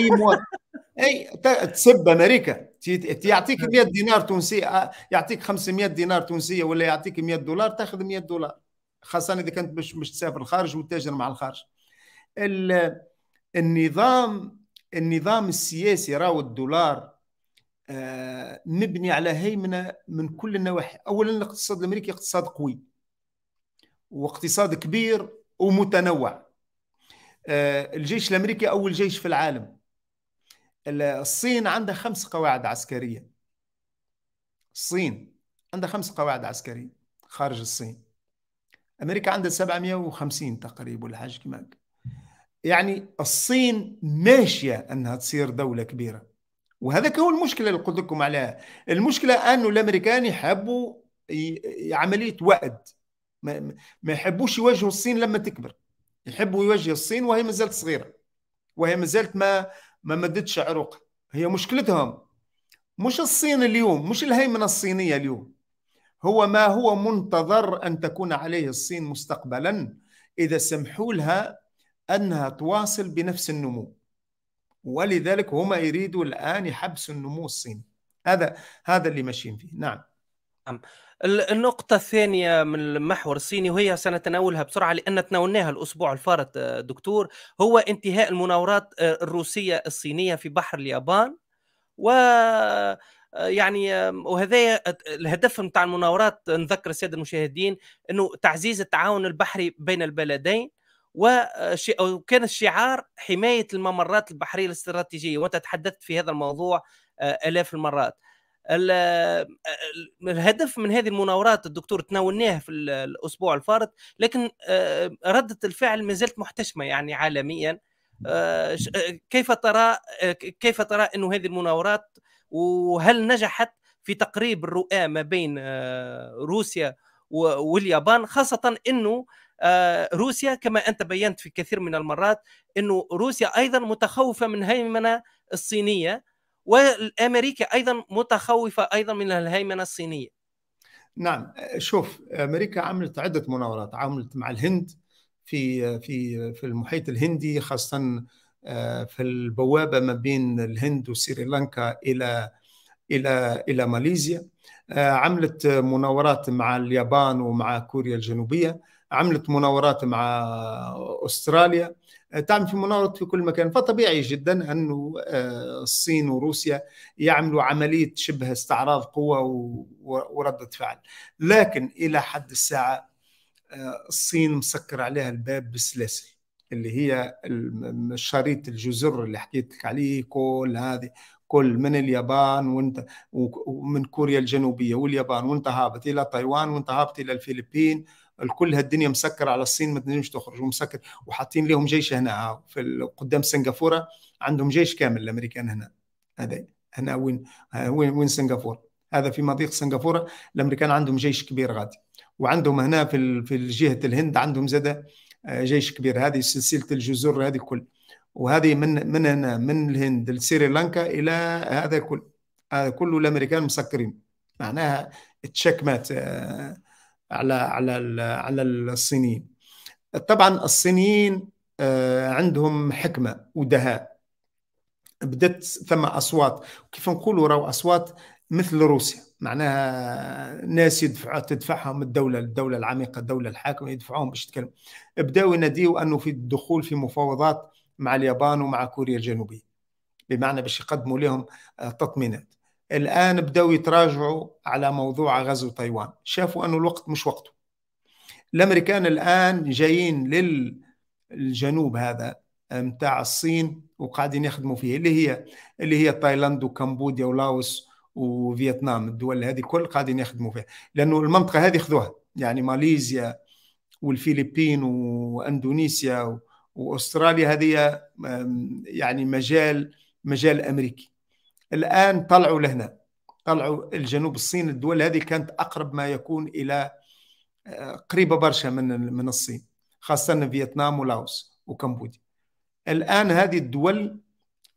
اي تسب امريكا يعطيك 100 دينار تونسي آه، يعطيك 500 دينار تونسيه ولا يعطيك 100 دولار تاخذ 100 دولار خاصه اذا كنت مش مش تسافر الخارج وتتاجر مع الخارج النظام النظام السياسي راهو الدولار آه، مبني على هيمنه من كل النواحي اولا الاقتصاد الامريكي اقتصاد قوي واقتصاد كبير ومتنوع آه، الجيش الامريكي اول جيش في العالم الصين عندها خمس قواعد عسكريه الصين عندها خمس قواعد عسكريه خارج الصين امريكا عندها 750 تقريبا ولا حاجه كيما يعني الصين ماشيه انها تصير دوله كبيره وهذا هو المشكله اللي قلت لكم عليها المشكله انه الامريكان يحبوا عمليه وعد ما يحبوش يواجهوا الصين لما تكبر يحبوا يواجهوا الصين وهي مازالت صغيره وهي مازالت ما ما مدتش عروقها هي مشكلتهم مش الصين اليوم مش الهيمنه الصينيه اليوم هو ما هو منتظر ان تكون عليه الصين مستقبلا اذا سمحوا لها انها تواصل بنفس النمو ولذلك هما يريدوا الان يحبسوا النمو الصيني هذا هذا اللي ماشيين فيه نعم, نعم. النقطة الثانية من المحور الصيني وهي سنتناولها بسرعة لأن تناولناها الأسبوع الفارط آه، دكتور هو انتهاء المناورات آه، الروسية الصينية في بحر اليابان و آه، يعني وهذا الهدف نتاع المناورات نذكر الساده المشاهدين انه تعزيز التعاون البحري بين البلدين وكان آه، الشعار حمايه الممرات البحريه الاستراتيجيه وانت تحدثت في هذا الموضوع آه، الاف المرات آه، الهدف من هذه المناورات الدكتور تناولناه في الاسبوع الفارط لكن رده الفعل ما زالت محتشمه يعني عالميا كيف ترى كيف ترى انه هذه المناورات وهل نجحت في تقريب الرؤى ما بين روسيا واليابان خاصه انه آه، روسيا كما انت بينت في كثير من المرات انه روسيا ايضا متخوفه من هيمنه الصينيه والامريكا ايضا متخوفه ايضا من الهيمنه الصينيه. نعم شوف امريكا عملت عده مناورات عملت مع الهند في في في المحيط الهندي خاصه آه، في البوابه ما بين الهند وسريلانكا الى الى الى ماليزيا آه، عملت مناورات مع اليابان ومع كوريا الجنوبيه عملت مناورات مع استراليا تعمل في مناورات في كل مكان فطبيعي جدا انه آه، الصين وروسيا يعملوا عمليه شبه استعراض قوه ورده فعل لكن الى حد الساعه آه، الصين مسكر عليها الباب بالسلاسل اللي هي شريط الجزر اللي حكيت لك عليه كل هذه كل من اليابان وانت ومن كوريا الجنوبيه واليابان وانت هابط الى تايوان وانت هابط الى الفلبين الكل هالدنيا مسكر على الصين ما تنجمش تخرج ومسكر وحاطين لهم جيش هنا في قدام سنغافوره عندهم جيش كامل الامريكان هنا هذا هنا وين وين وين سنغافوره هذا في مضيق سنغافوره الامريكان عندهم جيش كبير غادي وعندهم هنا في في جهه الهند عندهم زاد آه، جيش كبير هذه سلسله الجزر هذه كل وهذه من من هنا من الهند لسريلانكا الى هذا كل هذا كله الامريكان مسكرين معناها مات على على على الصينيين طبعا الصينيين آه، عندهم حكمه ودهاء بدات ثم اصوات كيف نقولوا راهو اصوات مثل روسيا معناها ناس يدفع تدفعهم الدوله الدوله العميقه الدوله الحاكمه يدفعوهم باش يتكلم بداوا يناديوا انه في الدخول في مفاوضات مع اليابان ومع كوريا الجنوبيه بمعنى باش يقدموا لهم آه، تطمينات الآن بدأوا يتراجعوا على موضوع غزو تايوان شافوا أنه الوقت مش وقته الأمريكان الآن جايين للجنوب هذا متاع الصين وقاعدين يخدموا فيه اللي هي اللي هي تايلاند وكمبوديا ولاوس وفيتنام الدول هذه كل قاعدين يخدموا فيها لانه المنطقه هذه خذوها يعني ماليزيا والفلبين واندونيسيا واستراليا هذه يعني مجال مجال امريكي الان طلعوا لهنا طلعوا الجنوب الصين الدول هذه كانت اقرب ما يكون الى آه، قريبه برشا من من الصين خاصه فيتنام ولاوس وكمبوديا الان هذه الدول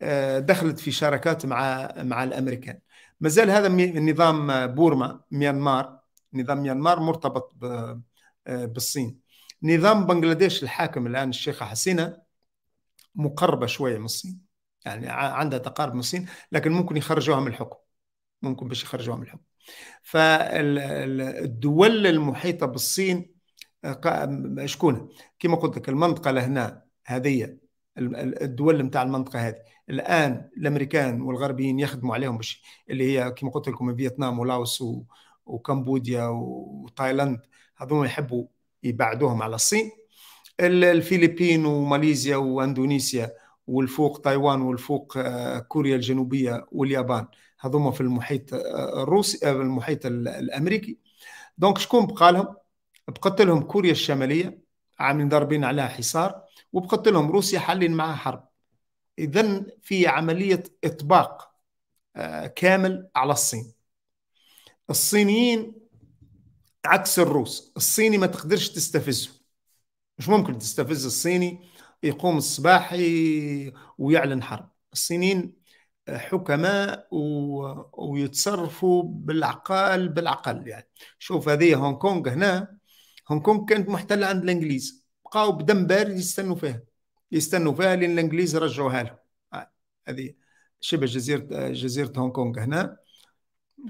آه، دخلت في شراكات مع مع الامريكان مازال هذا نظام بورما ميانمار نظام ميانمار مرتبط آه، بالصين نظام بنغلاديش الحاكم الان الشيخه حسينه مقربه شويه من الصين يعني عندها تقارب من الصين لكن ممكن يخرجوها من الحكم ممكن باش يخرجوها من الحكم فالدول المحيطة بالصين آه، شكون كما قلت لك المنطقة لهنا هذه الدول نتاع المنطقة هذه الآن الأمريكان والغربيين يخدموا عليهم باش اللي هي كما قلت لكم فيتنام ولاوس وكمبوديا وتايلاند هذوما يحبوا يبعدوهم على الصين الفلبين وماليزيا واندونيسيا والفوق تايوان والفوق آه، كوريا الجنوبيه واليابان هذوما في المحيط آه، الروسي آه، في المحيط الامريكي دونك شكون بقى لهم بقت لهم كوريا الشماليه عاملين ضاربين عليها حصار وبقت لهم روسيا حالين معها حرب اذا في عمليه اطباق كامل على الصين الصينيين عكس الروس الصيني ما تقدرش تستفزه مش ممكن تستفز الصيني يقوم الصباح ويعلن حرب الصينيين آه، حكماء ويتصرفوا بالعقال بالعقل يعني شوف هذه هونغ كونغ هنا هونغ كونغ كانت محتله عند الانجليز بقاو بدم بارد يستنوا فيها يستنوا فيها لان الانجليز رجعوها لهم آه، هذه شبه جزيره آه، جزيره هونغ كونغ هنا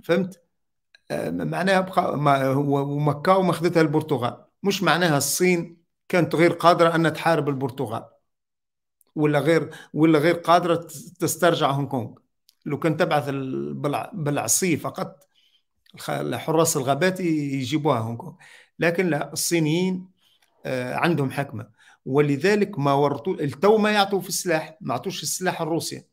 فهمت معناها بقى ومكاو ما اخذتها البرتغال مش معناها الصين كانت غير قادرة أن تحارب البرتغال ولا غير ولا غير قادرة تسترجع هونغ كونغ لو كان تبعث بالعصي فقط حراس الغابات يجيبوها هونغ كونغ لكن لا الصينيين آه، عندهم حكمة ولذلك ما ورطوا التو ما يعطوا في السلاح ما عطوش السلاح الروسي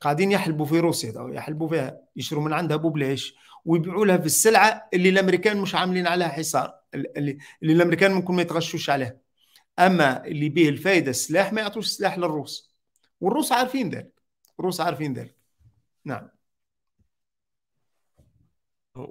قاعدين يحلبوا في روسيا يحلبوا فيها يشروا من عندها ببلاش ويبيعوا لها في السلعة اللي الأمريكان مش عاملين عليها حصار اللي, اللي الامريكان ممكن ما يتغشوش عليها اما اللي به الفائده السلاح ما يعطوش السلاح للروس والروس عارفين ذلك الروس عارفين ذلك نعم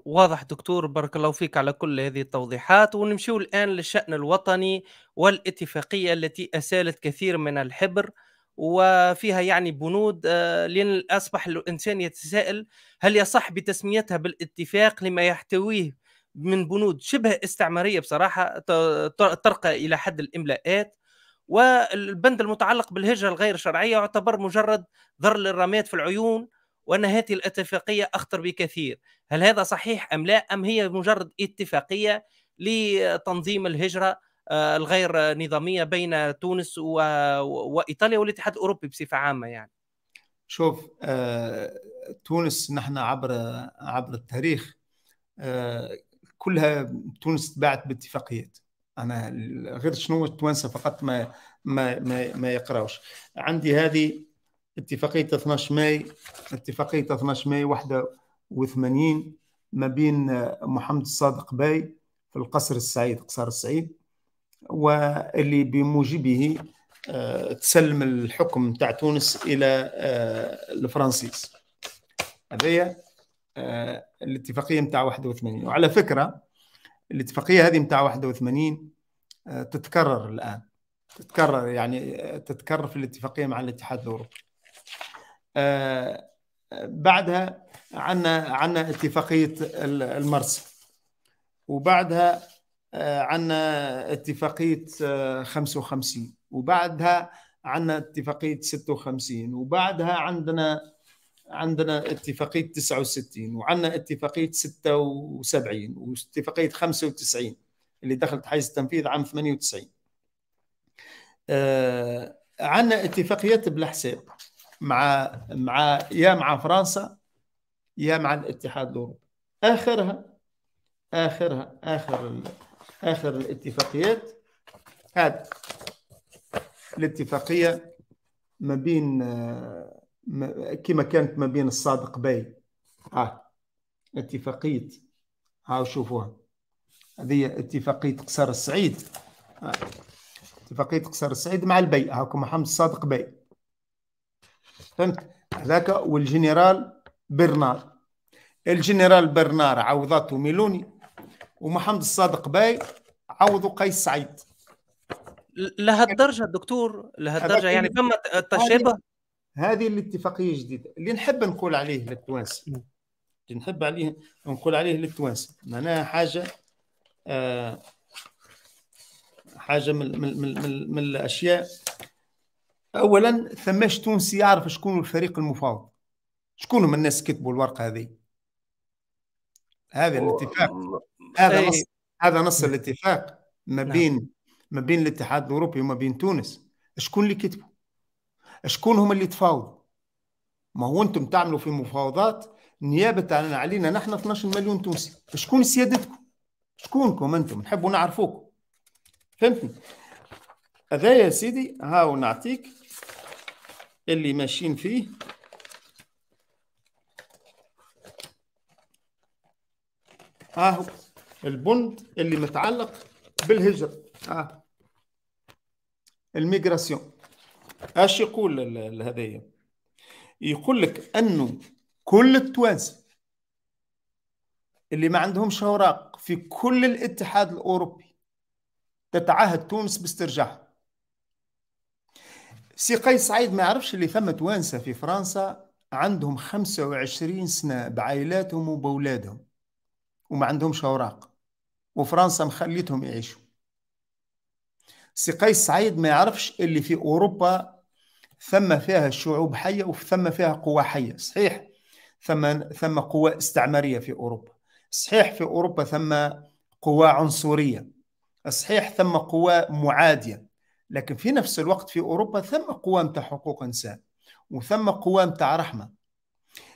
واضح دكتور بارك الله فيك على كل هذه التوضيحات ونمشيو الآن للشأن الوطني والاتفاقية التي أسالت كثير من الحبر وفيها يعني بنود آه، لأن أصبح الإنسان يتساءل هل يصح بتسميتها بالاتفاق لما يحتويه من بنود شبه استعماريه بصراحه ترقى الى حد الاملاءات والبند المتعلق بالهجره الغير شرعيه يعتبر مجرد ذر للرماد في العيون وان هذه الاتفاقيه اخطر بكثير، هل هذا صحيح ام لا ام هي مجرد اتفاقيه لتنظيم الهجره آه، الغير نظاميه بين تونس و... وايطاليا والاتحاد الاوروبي بصفه عامه يعني؟ شوف آه، تونس نحن عبر عبر التاريخ آه، كلها تونس تباعت باتفاقيات انا غير شنو التوانسه فقط ما ما ما, ما يقراوش عندي هذه اتفاقيه 12 ماي اتفاقيه 12 ماي 81 ما بين محمد الصادق باي في القصر السعيد قصر السعيد واللي بموجبه آه، تسلم الحكم تاع تونس الى آه، الفرنسيس هذايا آه، الاتفاقيه نتاع 81 وعلى فكره الاتفاقيه هذه نتاع 81 آه، تتكرر الان تتكرر يعني آه، تتكرر في الاتفاقيه مع الاتحاد الاوروبي آه، بعدها عندنا عندنا اتفاقيه المرسى وبعدها عندنا اتفاقيه 55 وبعدها عندنا اتفاقيه 56 وبعدها عندنا عندنا اتفاقيه 69 وعندنا اتفاقيه 76 واتفاقيه 95 اللي دخلت حيز التنفيذ عام 98 آه عندنا اتفاقيات بالحساب مع مع يا مع فرنسا يا مع الاتحاد الاوروبي اخرها اخرها اخر اخر الاتفاقيات هذا الاتفاقيه ما بين آه كما كانت ما بين الصادق باي ها اتفاقية ها شوفوها هذه اتفاقية قصر السعيد اتفاقية قصر السعيد مع البي هاكم محمد الصادق باي فهمت هذاك والجنرال برنار الجنرال برنار عوضته ميلوني ومحمد الصادق باي عوضوا قيس سعيد لهالدرجه دكتور لهالدرجه يعني فما تشابه هذه الاتفاقيه الجديده اللي نحب نقول عليه للتوانسه اللي نحب عليه نقول عليه للتوانسه معناها حاجه آه حاجه من من من, من الاشياء اولا ثماش تونسي يعرف شكون الفريق المفاوض شكون من الناس كتبوا الورقه هذه هذا الاتفاق هذا نص هذا نص الاتفاق ما نعم. بين ما بين الاتحاد الاوروبي وما بين تونس شكون اللي كتبوا شكون هما اللي تفاوضوا ما هو انتم تعملوا في مفاوضات نيابه عن علينا نحن 12 مليون تونسي شكون سيادتكم شكونكم انتم نحبوا نعرفوكم فهمتني هذا يا سيدي هاو نعطيك اللي ماشيين فيه هو البند اللي متعلق بالهجرة ها الميغراسيون اش يقول الهدايا يقول لك انه كل التوانسه اللي ما عندهمش اوراق في كل الاتحاد الاوروبي تتعهد تونس باسترجاع سي قيس سعيد ما يعرفش اللي ثم توانسه في فرنسا عندهم 25 سنه بعائلاتهم وبولادهم وما عندهمش اوراق وفرنسا مخليتهم يعيشوا سي قيس سعيد ما يعرفش اللي في اوروبا ثم فيها شعوب حيه وثم فيها قوى حيه صحيح ثم ثم قوى استعماريه في اوروبا صحيح في اوروبا ثم قوى عنصريه صحيح ثم قوى معاديه لكن في نفس الوقت في اوروبا ثم قوى نتاع حقوق انسان وثم قوى نتاع رحمه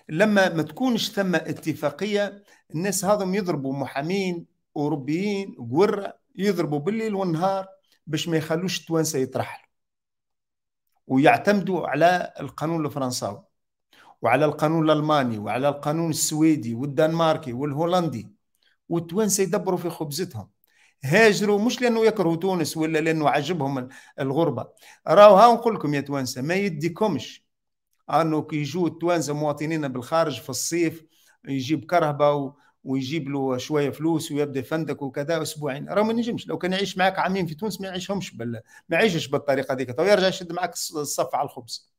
لما ما تكونش ثم اتفاقيه الناس هذم يضربوا محامين اوروبيين قرة يضربوا بالليل والنهار باش ما يخلوش التوانسه يترحلوا ويعتمدوا على القانون الفرنساوي وعلى القانون الالماني وعلى القانون السويدي والدنماركي والهولندي والتوانسه يدبروا في خبزتهم هاجروا مش لانه يكرهوا تونس ولا لانه عجبهم الغربه راهو ها نقول لكم يا توانسه ما يديكمش انه كي يجوا التوانسه مواطنين بالخارج في الصيف يجيب كرهبه ويجيب له شويه فلوس ويبدا يفندك وكذا اسبوعين راه ما نجمش لو كان يعيش معك عامين في تونس ما يعيشهمش بال... ما يعيشش بالطريقه هذيك تو يرجع يشد معك الصف على الخبز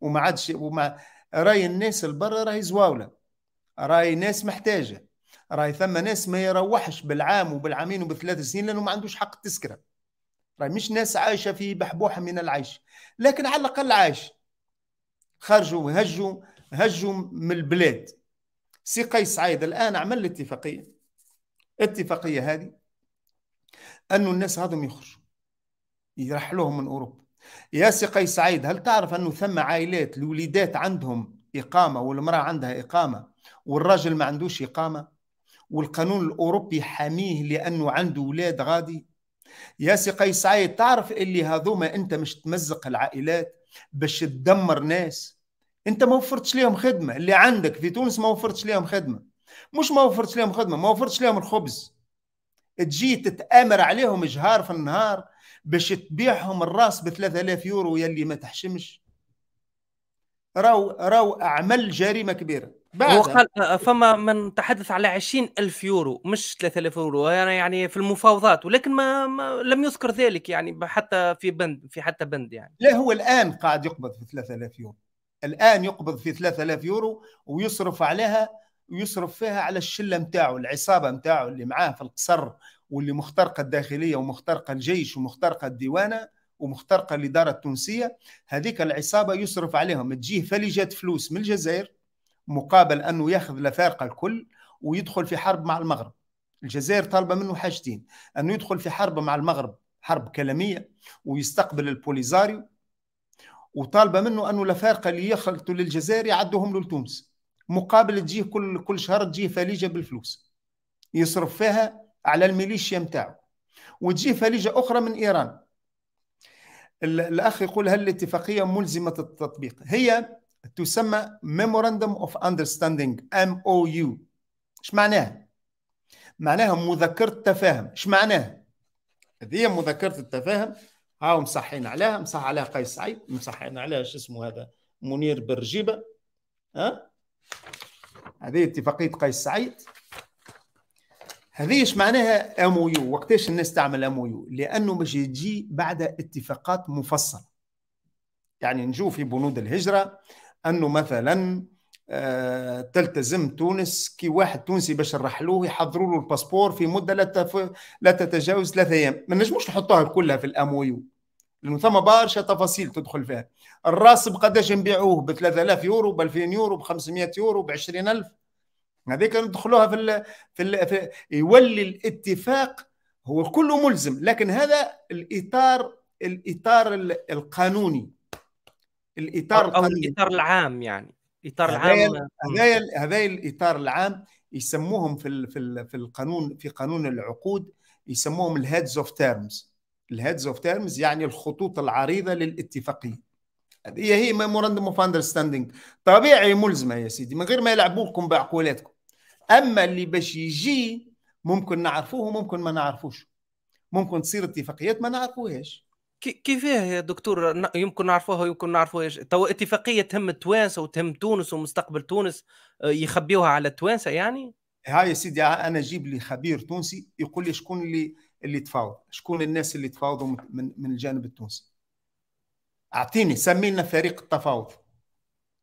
وما عادش وما راي الناس البر راهي زواوله راي ناس محتاجه راي ثم ناس ما يروحش بالعام وبالعامين وبالثلاث سنين لانه ما عندوش حق التذكره راي مش ناس عايشه في بحبوحه من العيش لكن على الاقل عايش خرجوا وهجوا هجوا من البلاد سي قيس سعيد الان عمل اتفاقيه الاتفاقيه هذه انه الناس هذم يخرجوا يرحلوهم من اوروبا يا سي قيس سعيد هل تعرف انه ثم عائلات الوليدات عندهم اقامه والمراه عندها اقامه والراجل ما عندوش اقامه والقانون الاوروبي حاميه لانه عنده اولاد غادي يا سي قيس سعيد تعرف اللي هذوما انت مش تمزق العائلات باش تدمر ناس انت ما وفرتش لهم خدمه اللي عندك في تونس ما وفرتش لهم خدمه مش ما وفرتش لهم خدمه ما وفرتش لهم الخبز تجي تتامر عليهم اجهار في النهار باش تبيعهم الراس ب 3000 يورو يلي ما تحشمش راو راو اعمل جريمه كبيره وقال فما من تحدث على 20000 يورو مش 3000 يورو يعني-, يعني في المفاوضات ولكن ما, ما لم يذكر ذلك يعني حتى في بند في حتى بند يعني لا هو الان قاعد يقبض في 3000 يورو الان يقبض في 3000 يورو ويصرف عليها ويصرف فيها على الشله نتاعه العصابه نتاعه اللي معاه في القصر واللي مخترقه الداخليه ومخترقه الجيش ومخترقه الديوانه ومخترقه الاداره التونسيه هذيك العصابه يصرف عليهم تجيه فليجات فلوس من الجزائر مقابل انه ياخذ لفارقه الكل ويدخل في حرب مع المغرب الجزائر طالبه منه حاجتين انه يدخل في حرب مع المغرب حرب كلاميه ويستقبل البوليزاريو وطالبه منه انه الافارقه اللي يخلطوا للجزائر يعدوهم لتونس مقابل تجيه كل كل شهر تجيه فليجه بالفلوس يصرف فيها على الميليشيا نتاعو وتجيه فليجه اخرى من ايران الاخ يقول هل الاتفاقيه ملزمه التطبيق هي تسمى ميموراندوم اوف اندرستاندينغ ام او يو ايش معناها؟ معناها مذكرة تفاهم ايش معناها؟ هذه مذكرة التفاهم هاو مصحين عليها مصح عليها قيس سعيد مصحين عليها شو اسمه هذا منير برجيبه ها هذه اتفاقيه قيس سعيد هذه ايش معناها ام يو وقتاش الناس تعمل ام يو لانه مش يجي بعد اتفاقات مفصله يعني نجو في بنود الهجره انه مثلا آه تلتزم تونس كي واحد تونسي باش نرحلوه يحضروا له الباسبور في مده لا, لا تتجاوز ثلاثة ايام ما نجموش نحطوها كلها في الامويو لانه ثم برشا تفاصيل تدخل فيها الراس بقداش نبيعوه ب 3000 يورو ب 2000 يورو ب 500 يورو ب 20000 هذيك ندخلوها في الـ في, الـ في يولي الاتفاق هو كله ملزم لكن هذا الاطار الاطار القانوني الاطار القانوني. او الاطار العام يعني اطار العام هذايا هذايا الاطار العام يسموهم في في, في القانون في قانون العقود يسموهم الهيدز اوف تيرمز الهيدز اوف تيرمز يعني الخطوط العريضه للاتفاقيه هي هي ميموراندوم اوف اندرستاندينغ طبيعي ملزمه يا سيدي من غير ما يلعبوا لكم بعقولاتكم اما اللي باش يجي ممكن نعرفوه وممكن ما نعرفوش ممكن تصير اتفاقيات ما نعرفوهاش كيفاه يا دكتور يمكن نعرفوها ويمكن نعرفوهاش تو اتفاقيه تهم التوانسه وتهم تونس ومستقبل تونس آه، يخبيوها على التوانسه يعني هاي يا سيدي انا جيب لي خبير تونسي يقول لي شكون اللي اللي تفاوض شكون الناس اللي تفاوضوا من, من الجانب التونسي اعطيني سمي لنا فريق التفاوض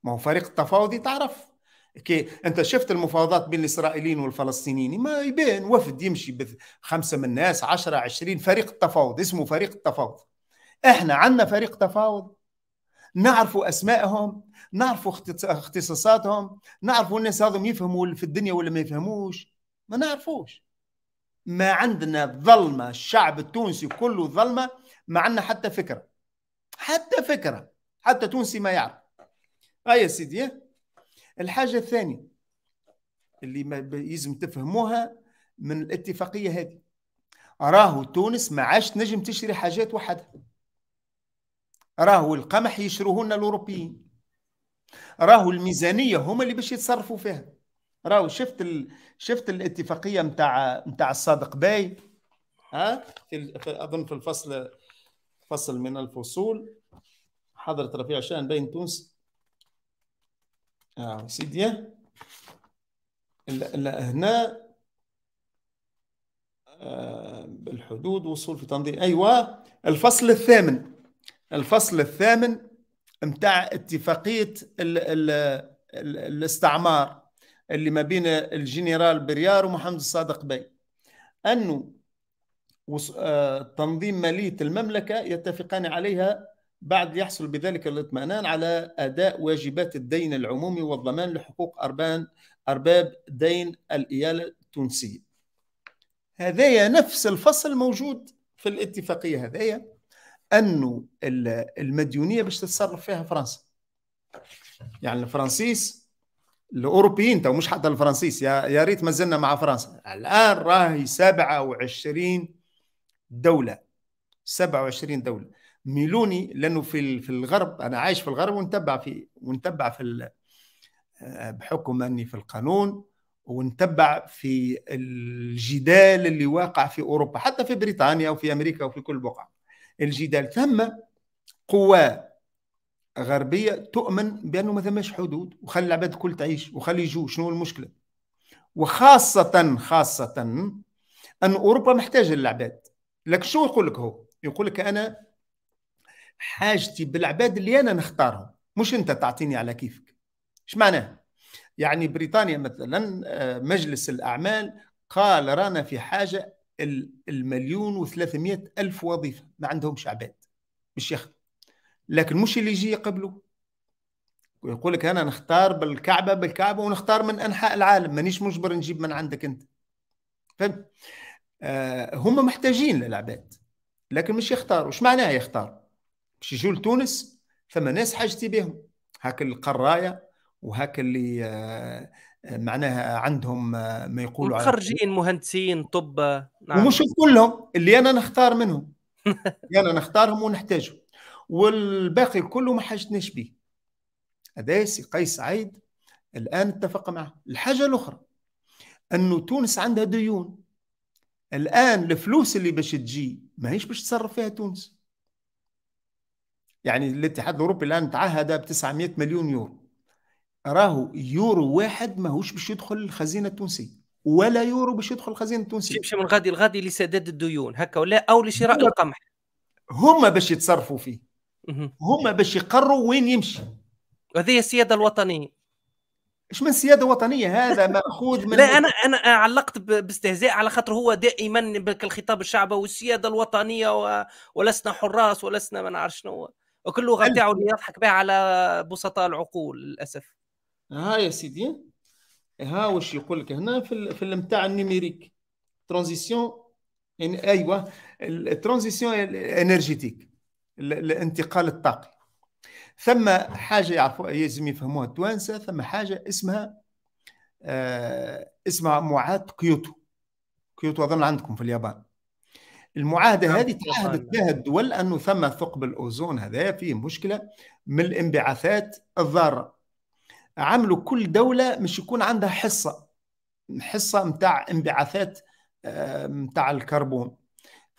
ما هو فريق التفاوض تعرف كي انت شفت المفاوضات بين الاسرائيليين والفلسطينيين ما يبان وفد يمشي بخمسه من الناس 10 20 فريق التفاوض اسمه فريق التفاوض احنا عندنا فريق تفاوض نعرفوا اسمائهم نعرفوا اختصاصاتهم نعرفوا الناس هذم يفهموا في الدنيا ولا ما يفهموش ما نعرفوش ما عندنا ظلمة الشعب التونسي كله ظلمة ما عندنا حتى فكرة حتى فكرة حتى تونسي ما يعرف آه يا سيدي الحاجة الثانية اللي ما يلزم تفهموها من الاتفاقية هذه راهو تونس ما عادش نجم تشري حاجات وحدها راهو القمح يشروه لنا الأوروبيين راهو الميزانية هما اللي باش يتصرفوا فيها راهو شفت ال... شفت الاتفاقيه نتاع نتاع الصادق باي ها في... اظن في الفصل فصل من الفصول حضرة رفيع شان بين تونس اه سيدي لا, لا هنا بالحدود آه، وصول في تنظيم ايوه الفصل الثامن الفصل الثامن نتاع اتفاقيه ال... ال... ال... الاستعمار اللي ما بين الجنرال بريار ومحمد الصادق بي أنه آه، تنظيم مالية المملكة يتفقان عليها بعد يحصل بذلك الاطمئنان على أداء واجبات الدين العمومي والضمان لحقوق أربان أرباب دين الإيالة التونسية هذايا نفس الفصل موجود في الاتفاقية هذايا أنه المديونية باش تتصرف فيها فرنسا يعني الفرنسيس الاوروبيين تو مش حتى الفرنسيس يا يا ريت ما زلنا مع فرنسا الان راهي 27 دوله 27 دوله ميلوني لانه في في الغرب انا عايش في الغرب ونتبع في ونتبع في آه، بحكم اني في القانون ونتبع في الجدال اللي واقع في اوروبا حتى في بريطانيا وفي امريكا وفي كل بقعه الجدال ثم قوى غربيه تؤمن بانه ما ثماش حدود وخلي العباد الكل تعيش وخلي يجوا شنو المشكله وخاصه خاصه ان اوروبا محتاجه للعباد لك شو يقول لك هو يقول لك انا حاجتي بالعباد اللي انا نختارهم مش انت تعطيني على كيفك ايش معناه يعني بريطانيا مثلا آه، مجلس الاعمال قال رانا في حاجه المليون و300 الف وظيفه ما عندهمش عباد مش يخدم لكن مش اللي يجي قبله ويقول لك انا نختار بالكعبه بالكعبه ونختار من انحاء العالم مانيش مجبر نجيب من عندك انت فهمت آه هم محتاجين للعباد لكن مش يختاروا ايش معناها يختار مش يجوا لتونس فما ناس حاجتي بهم هاك القرايه وهاك اللي آه معناها عندهم آه ما يقولوا مخرجين مهندسين طب نعم. ومش كلهم اللي انا نختار منهم (laughs) اللي انا نختارهم ونحتاجهم والباقي كله ما حاجتناش به سي قيس سعيد الآن اتفق معه الحاجة الأخرى أنه تونس عندها ديون الآن الفلوس اللي باش تجي ماهيش باش تصرف فيها تونس يعني الاتحاد الأوروبي الآن تعهد ب 900 مليون يورو راهو يورو واحد ماهوش باش يدخل الخزينة التونسية ولا يورو باش يدخل الخزينة التونسية يمشي من غادي لغادي لسداد الديون هكا ولا أو لشراء القمح هما باش يتصرفوا فيه هما باش يقروا وين يمشي وهذه السياده الوطنيه اش من سياده وطنيه هذا ماخوذ من (laughs) لا انا انا علقت باستهزاء على خاطر هو دائما بالخطاب الشعبي والسياده الوطنيه و... ولسنا حراس ولسنا ما نعرف شنو وكل لغه تاعو يضحك بها على بسطاء العقول للاسف ها يا سيدي ها واش يقول لك هنا في في الامتاع النيميريك ترانزيسيون ايوه الترانزيسيون انرجيتيك الانتقال الطاقي ثم حاجه يعرفوا يلزم يفهموها التوانسه ثم حاجه اسمها آه اسمها معاهده كيوتو كيوتو اظن عندكم في اليابان المعاهده نعم، هذه تعهدت بها نعم. الدول انه ثم ثقب الاوزون هذا فيه مشكله من الانبعاثات الضاره عملوا كل دوله مش يكون عندها حصه حصه نتاع انبعاثات نتاع آه، الكربون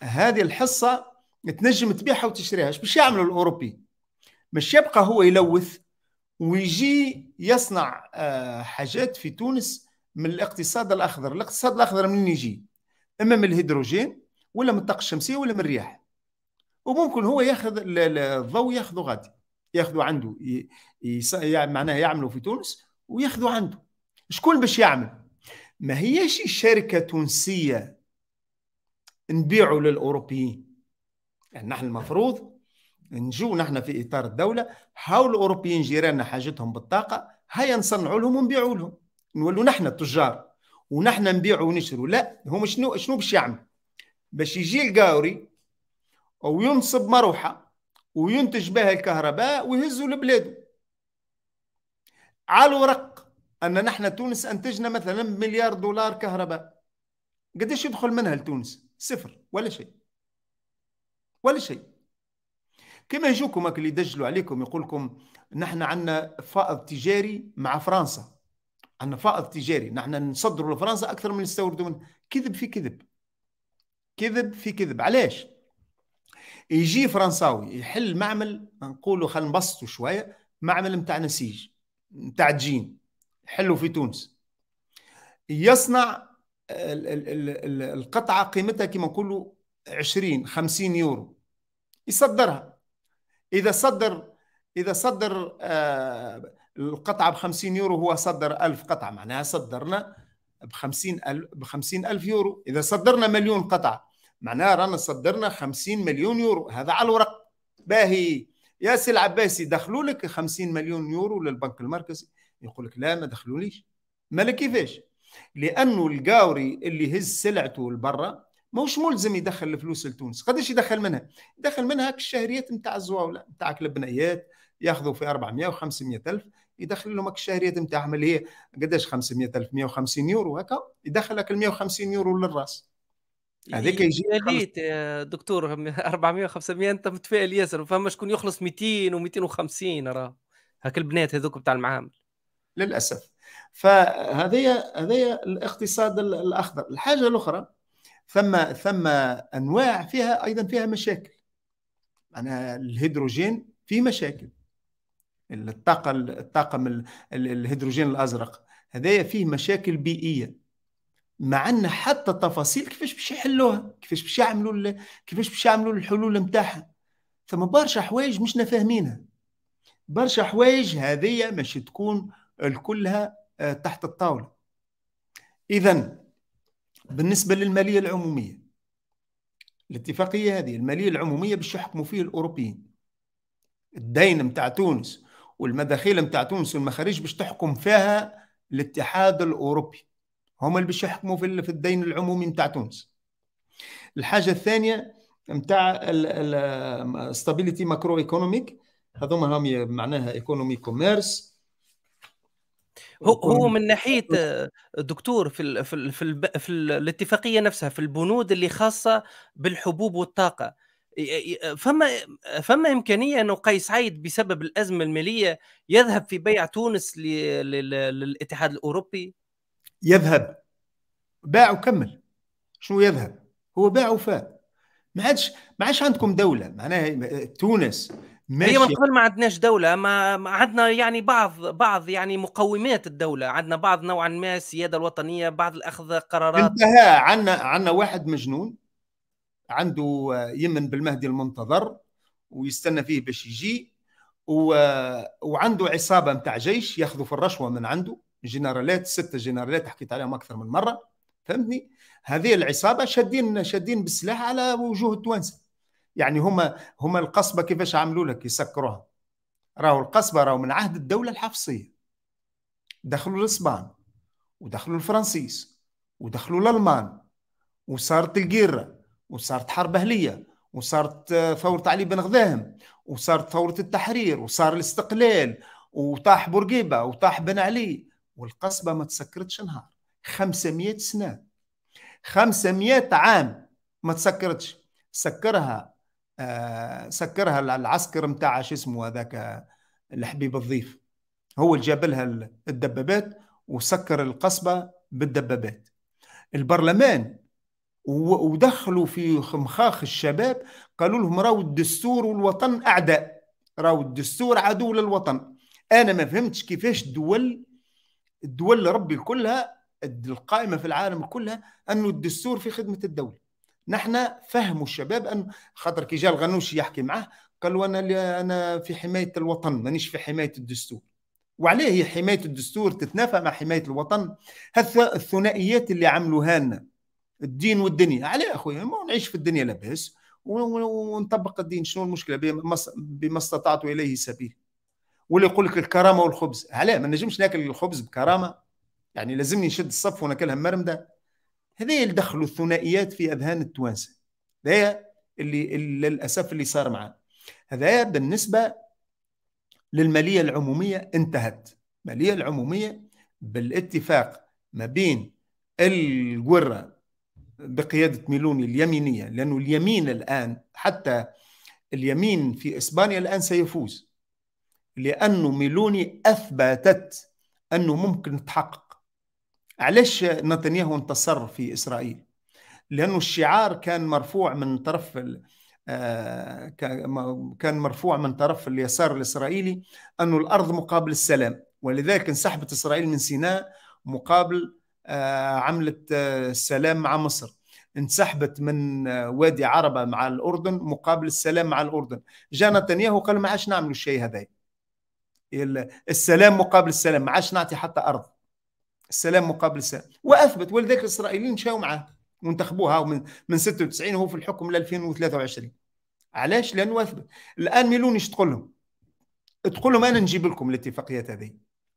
هذه الحصه تنجم تبيعها اش باش يعملوا الاوروبي مش يبقى هو يلوث ويجي يصنع آه، حاجات في تونس من الاقتصاد الاخضر الاقتصاد الاخضر منين يجي اما من الهيدروجين ولا من الطاقه الشمسيه ولا من الرياح وممكن هو ياخذ الضوء ياخذه غادي ياخذوا عنده معناها يعملوا في تونس وياخذوا عنده شكون باش يعمل ما هيش شركه تونسيه نبيعوا للاوروبيين يعني نحن المفروض نجو نحن في اطار الدوله حاول الاوروبيين جيراننا حاجتهم بالطاقه هيا نصنعوا لهم ونبيعوا لهم نولوا نحن التجار ونحن نبيعوا ونشروا لا هم شنو شنو باش يعمل باش يجي القاوري وينصب مروحه وينتج بها الكهرباء ويهزوا لبلاده على الورق ان نحن تونس انتجنا مثلا مليار دولار كهرباء قديش يدخل منها لتونس صفر ولا شيء ولا شيء كما يجوكم اللي يدجلوا عليكم يقول لكم نحن عندنا فائض تجاري مع فرنسا عندنا فائض تجاري نحن نصدروا لفرنسا اكثر من نستوردوا منها كذب في كذب كذب في كذب علاش يجي فرنساوي يحل معمل نقولوا خلينا نبسطوا شويه معمل نتاع نسيج نتاع جين حلوا في تونس يصنع القطعه قيمتها كما نقولوا 20 50 يورو يصدرها اذا صدر اذا صدر آه القطعه ب 50 يورو هو صدر 1000 قطعه معناها صدرنا ب 50 ب 50000 يورو اذا صدرنا مليون قطعه معناها رانا صدرنا 50 مليون يورو هذا على الورق باهي ياسر العباسي دخلوا لك 50 مليون يورو للبنك المركزي يقول لك لا ما دخلوليش مالك كيفاش لانه القاوري اللي هز سلعته لبرا ماهوش ملزم يدخل الفلوس لتونس قداش يدخل منها يدخل منها الشهريات نتاع الزواوله نتاعك البنيات ياخذوا في 400 و500 الف يدخل لهم الشهريات نتاعهم اللي هي قداش 500 الف 150 يورو هكا يدخل لك ال 150 يورو للراس هذاك يجي ليت يا دكتور 400 500 انت متفائل ياسر فما شكون يخلص 200 و250 راه هاك البنات هذوك بتاع المعامل للاسف فهذايا هذايا الاقتصاد الاخضر الحاجه الاخرى ثم ثم انواع فيها ايضا فيها مشاكل انا الهيدروجين فيه مشاكل الطاقه الطاقم الهيدروجين الازرق هذايا فيه مشاكل بيئيه مع ان حتى تفاصيل كيفاش باش يحلوها كيفاش باش يعملوا كيفاش باش يعملوا الحلول نتاعها ثم برشا حوايج مشنا فاهمينها برشا حوايج هذه مش تكون الكلها آه، تحت الطاوله اذا بالنسبة للمالية العمومية الاتفاقية هذه المالية العمومية باش يحكموا فيه الأوروبيين الدين متاع تونس والمداخيل متاع تونس والمخارج باش تحكم فيها الاتحاد الأوروبي هما اللي باش يحكموا في الدين العمومي متاع تونس الحاجة الثانية متاع ستابيليتي ماكرو ايكونوميك هذوما هم معناها ايكونومي كوميرس هو هو من ناحيه دكتور في الـ في الـ في, الـ في الاتفاقيه نفسها في البنود اللي خاصه بالحبوب والطاقه فما فما امكانيه انه قيس عيد بسبب الازمه الماليه يذهب في بيع تونس للاتحاد الاوروبي يذهب باع وكمل شنو يذهب هو باع وفاء ما عادش ما عادش عندكم دوله معناها تونس ماشي هي من قبل ما عندناش دوله ما عندنا يعني بعض بعض يعني مقومات الدوله عندنا بعض نوعا ما السياده الوطنيه بعض الاخذ قرارات انتهى عندنا عندنا واحد مجنون عنده يمن بالمهدي المنتظر ويستنى فيه باش يجي و... وعنده عصابه نتاع جيش ياخذوا في الرشوه من عنده جنرالات سته جنرالات حكيت عليهم اكثر من مره فهمتني هذه العصابه شادين شادين بالسلاح على وجوه التوانسه يعني هما هما القصبه كيفاش عملوا لك يسكروها راهو القصبه راهو من عهد الدوله الحفصيه دخلوا الاسبان ودخلوا الفرنسيس ودخلوا الالمان وصارت الجيره وصارت حرب اهليه وصارت آه، ثوره علي بن غذاهم وصارت ثوره التحرير وصار الاستقلال وطاح بورقيبه وطاح بن علي والقصبه ما تسكرتش نهار 500 سنه 500 عام ما تسكرتش سكرها سكرها العسكر نتاع شو اسمه هذاك الحبيب الضيف هو اللي جاب لها الدبابات وسكر القصبه بالدبابات البرلمان ودخلوا في مخاخ الشباب قالوا لهم راو الدستور والوطن اعداء راو الدستور عدو للوطن انا ما فهمتش كيفاش الدول الدول ربي كلها القائمه في العالم كلها انه الدستور في خدمه الدوله نحن فهموا الشباب أن خاطر كي جا الغنوشي يحكي معاه قال له أنا أنا في حماية الوطن مانيش في حماية الدستور وعليه هي حماية الدستور تتنافى مع حماية الوطن هذا الثنائيات اللي عملوها لنا الدين والدنيا عليه أخويا ما نعيش في الدنيا لاباس ونطبق الدين شنو المشكلة بما استطعت إليه سبيل واللي يقول لك الكرامة والخبز علاه ما نجمش ناكل الخبز بكرامة يعني لازمني نشد الصف وناكلها مرمدة هذا اللي دخلوا الثنائيات في اذهان التوانسه هذا اللي للاسف اللي صار معنا هذا بالنسبه للماليه العموميه انتهت الماليه العموميه بالاتفاق ما بين القره بقياده ميلوني اليمينيه لانه اليمين الان حتى اليمين في اسبانيا الان سيفوز لانه ميلوني اثبتت انه ممكن تحقق علاش نتنياهو انتصر في اسرائيل؟ لانه الشعار كان مرفوع من طرف آه، كان مرفوع من طرف اليسار الاسرائيلي انه الارض مقابل السلام ولذلك انسحبت اسرائيل من سيناء مقابل آه، عملت آه، السلام مع مصر انسحبت من وادي عربه مع الاردن مقابل السلام مع الاردن جاء نتنياهو قال ما عادش نعملوا الشيء هذا السلام مقابل السلام ما عادش نعطي حتى ارض السلام مقابل السلام واثبت ولذلك الاسرائيليين مشاو معاه وانتخبوه من من 96 وهو في الحكم ل 2023 علاش لانه اثبت الان ميلونيش تقول لهم تقول لهم انا نجيب لكم الاتفاقيات هذه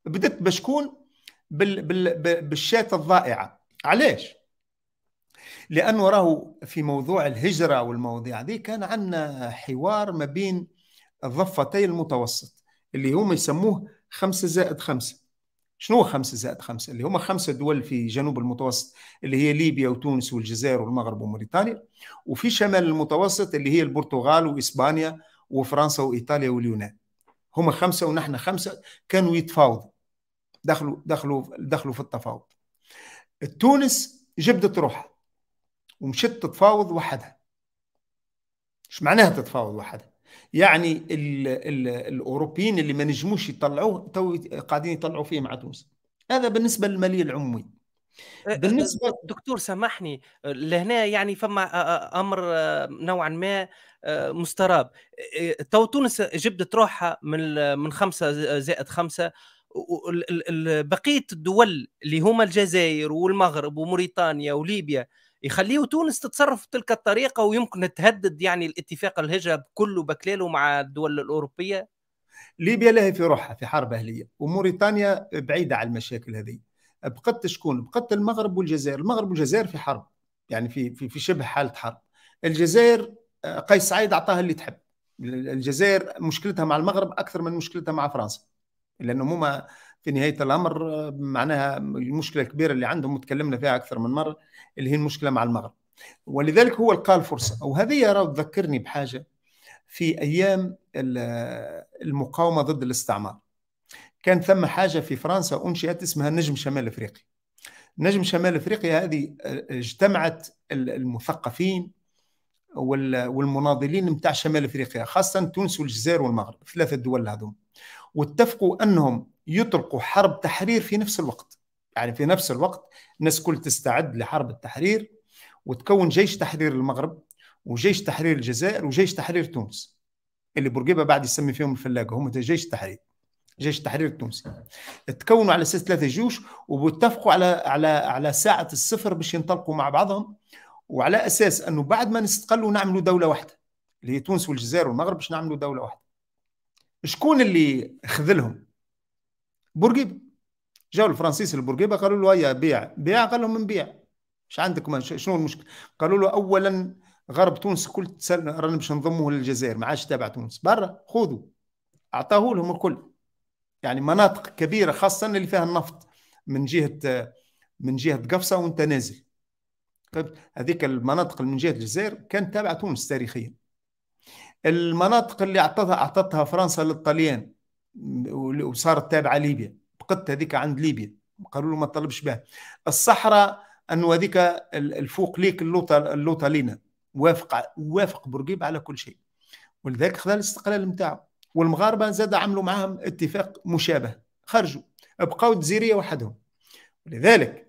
بدات بشكون بال بال بالشات الضائعه علاش لانه راهو في موضوع الهجره والمواضيع هذه كان عندنا حوار ما بين الضفتي المتوسط اللي هم يسموه خمسة زائد خمسة شنو خمسة زائد خمسة اللي هما خمسة دول في جنوب المتوسط اللي هي ليبيا وتونس والجزائر والمغرب وموريتانيا وفي شمال المتوسط اللي هي البرتغال وإسبانيا وفرنسا وإيطاليا واليونان هما خمسة ونحن خمسة كانوا يتفاوضوا دخلوا دخلوا دخلوا في التفاوض تونس جبدت روحها ومشت تتفاوض وحدها ايش معناها تتفاوض وحدها يعني الـ الـ الاوروبيين اللي ما نجموش يطلعوه تو قاعدين يطلعوا فيه مع تونس هذا بالنسبه للماليه العمومي أه، أه، بالنسبه دكتور سامحني أه، لهنا يعني فما امر نوعا ما مستراب تو تونس جبدت روحها من من خمسه زائد خمسه بقيه الدول اللي هما الجزائر والمغرب وموريتانيا وليبيا يخليه تونس تتصرف بتلك الطريقه ويمكن تهدد يعني الاتفاق الهجره كله بكلاله مع الدول الاوروبيه ليبيا لها في روحها في حرب اهليه وموريتانيا بعيده على المشاكل هذه بقت شكون بقت المغرب والجزائر المغرب والجزائر في حرب يعني في في, في شبه حاله حرب الجزائر آه، قيس سعيد اعطاها اللي تحب الجزائر مشكلتها مع المغرب اكثر من مشكلتها مع فرنسا لانهم هما في نهايه الامر معناها المشكله الكبيره اللي عندهم وتكلمنا فيها اكثر من مره اللي هي المشكله مع المغرب ولذلك هو لقى الفرصه وهذه يا رب تذكرني بحاجه في ايام المقاومه ضد الاستعمار كان ثم حاجه في فرنسا انشئت اسمها نجم شمال افريقيا نجم شمال افريقيا هذه اجتمعت المثقفين والمناضلين نتاع شمال افريقيا خاصه تونس والجزائر والمغرب ثلاثه دول هذوما واتفقوا انهم يطلقوا حرب تحرير في نفس الوقت يعني في نفس الوقت الناس كل تستعد لحرب التحرير وتكون جيش تحرير المغرب وجيش تحرير الجزائر وجيش تحرير تونس اللي بورقيبه بعد يسمي فيهم الفلاقه هم جيش التحرير جيش التحرير التونسي تكونوا على اساس ثلاثه جيوش واتفقوا على على على ساعه الصفر باش ينطلقوا مع بعضهم وعلى اساس انه بعد ما نستقلوا نعملوا دوله واحده اللي هي تونس والجزائر والمغرب باش نعملوا دوله واحده شكون اللي خذلهم بورقيبه جاو الفرنسيس لبورقيبه قالوا له هيا بيع بيع قال لهم نبيع اش عندك شنو المشكل قالوا له اولا غرب تونس كل رانا باش نضموه للجزائر ما عادش تابع تونس برا خذوا اعطاه لهم الكل يعني مناطق كبيره خاصه اللي فيها النفط من جهه من جهه قفصه وانت نازل طيب، هذيك المناطق اللي من جهه الجزائر كانت تابعه تونس تاريخيا المناطق اللي اعطتها اعطتها فرنسا للطليان وصارت تابعه ليبيا بقت هذيك عند ليبيا قالوا له ما طلبش بها الصحراء انه هذيك الفوق ليك اللوطه اللوطه لينا وافق وافق بورقيب على كل شيء ولذلك خذا الاستقلال نتاعو والمغاربه زاد عملوا معهم اتفاق مشابه خرجوا بقاو جزيريه وحدهم ولذلك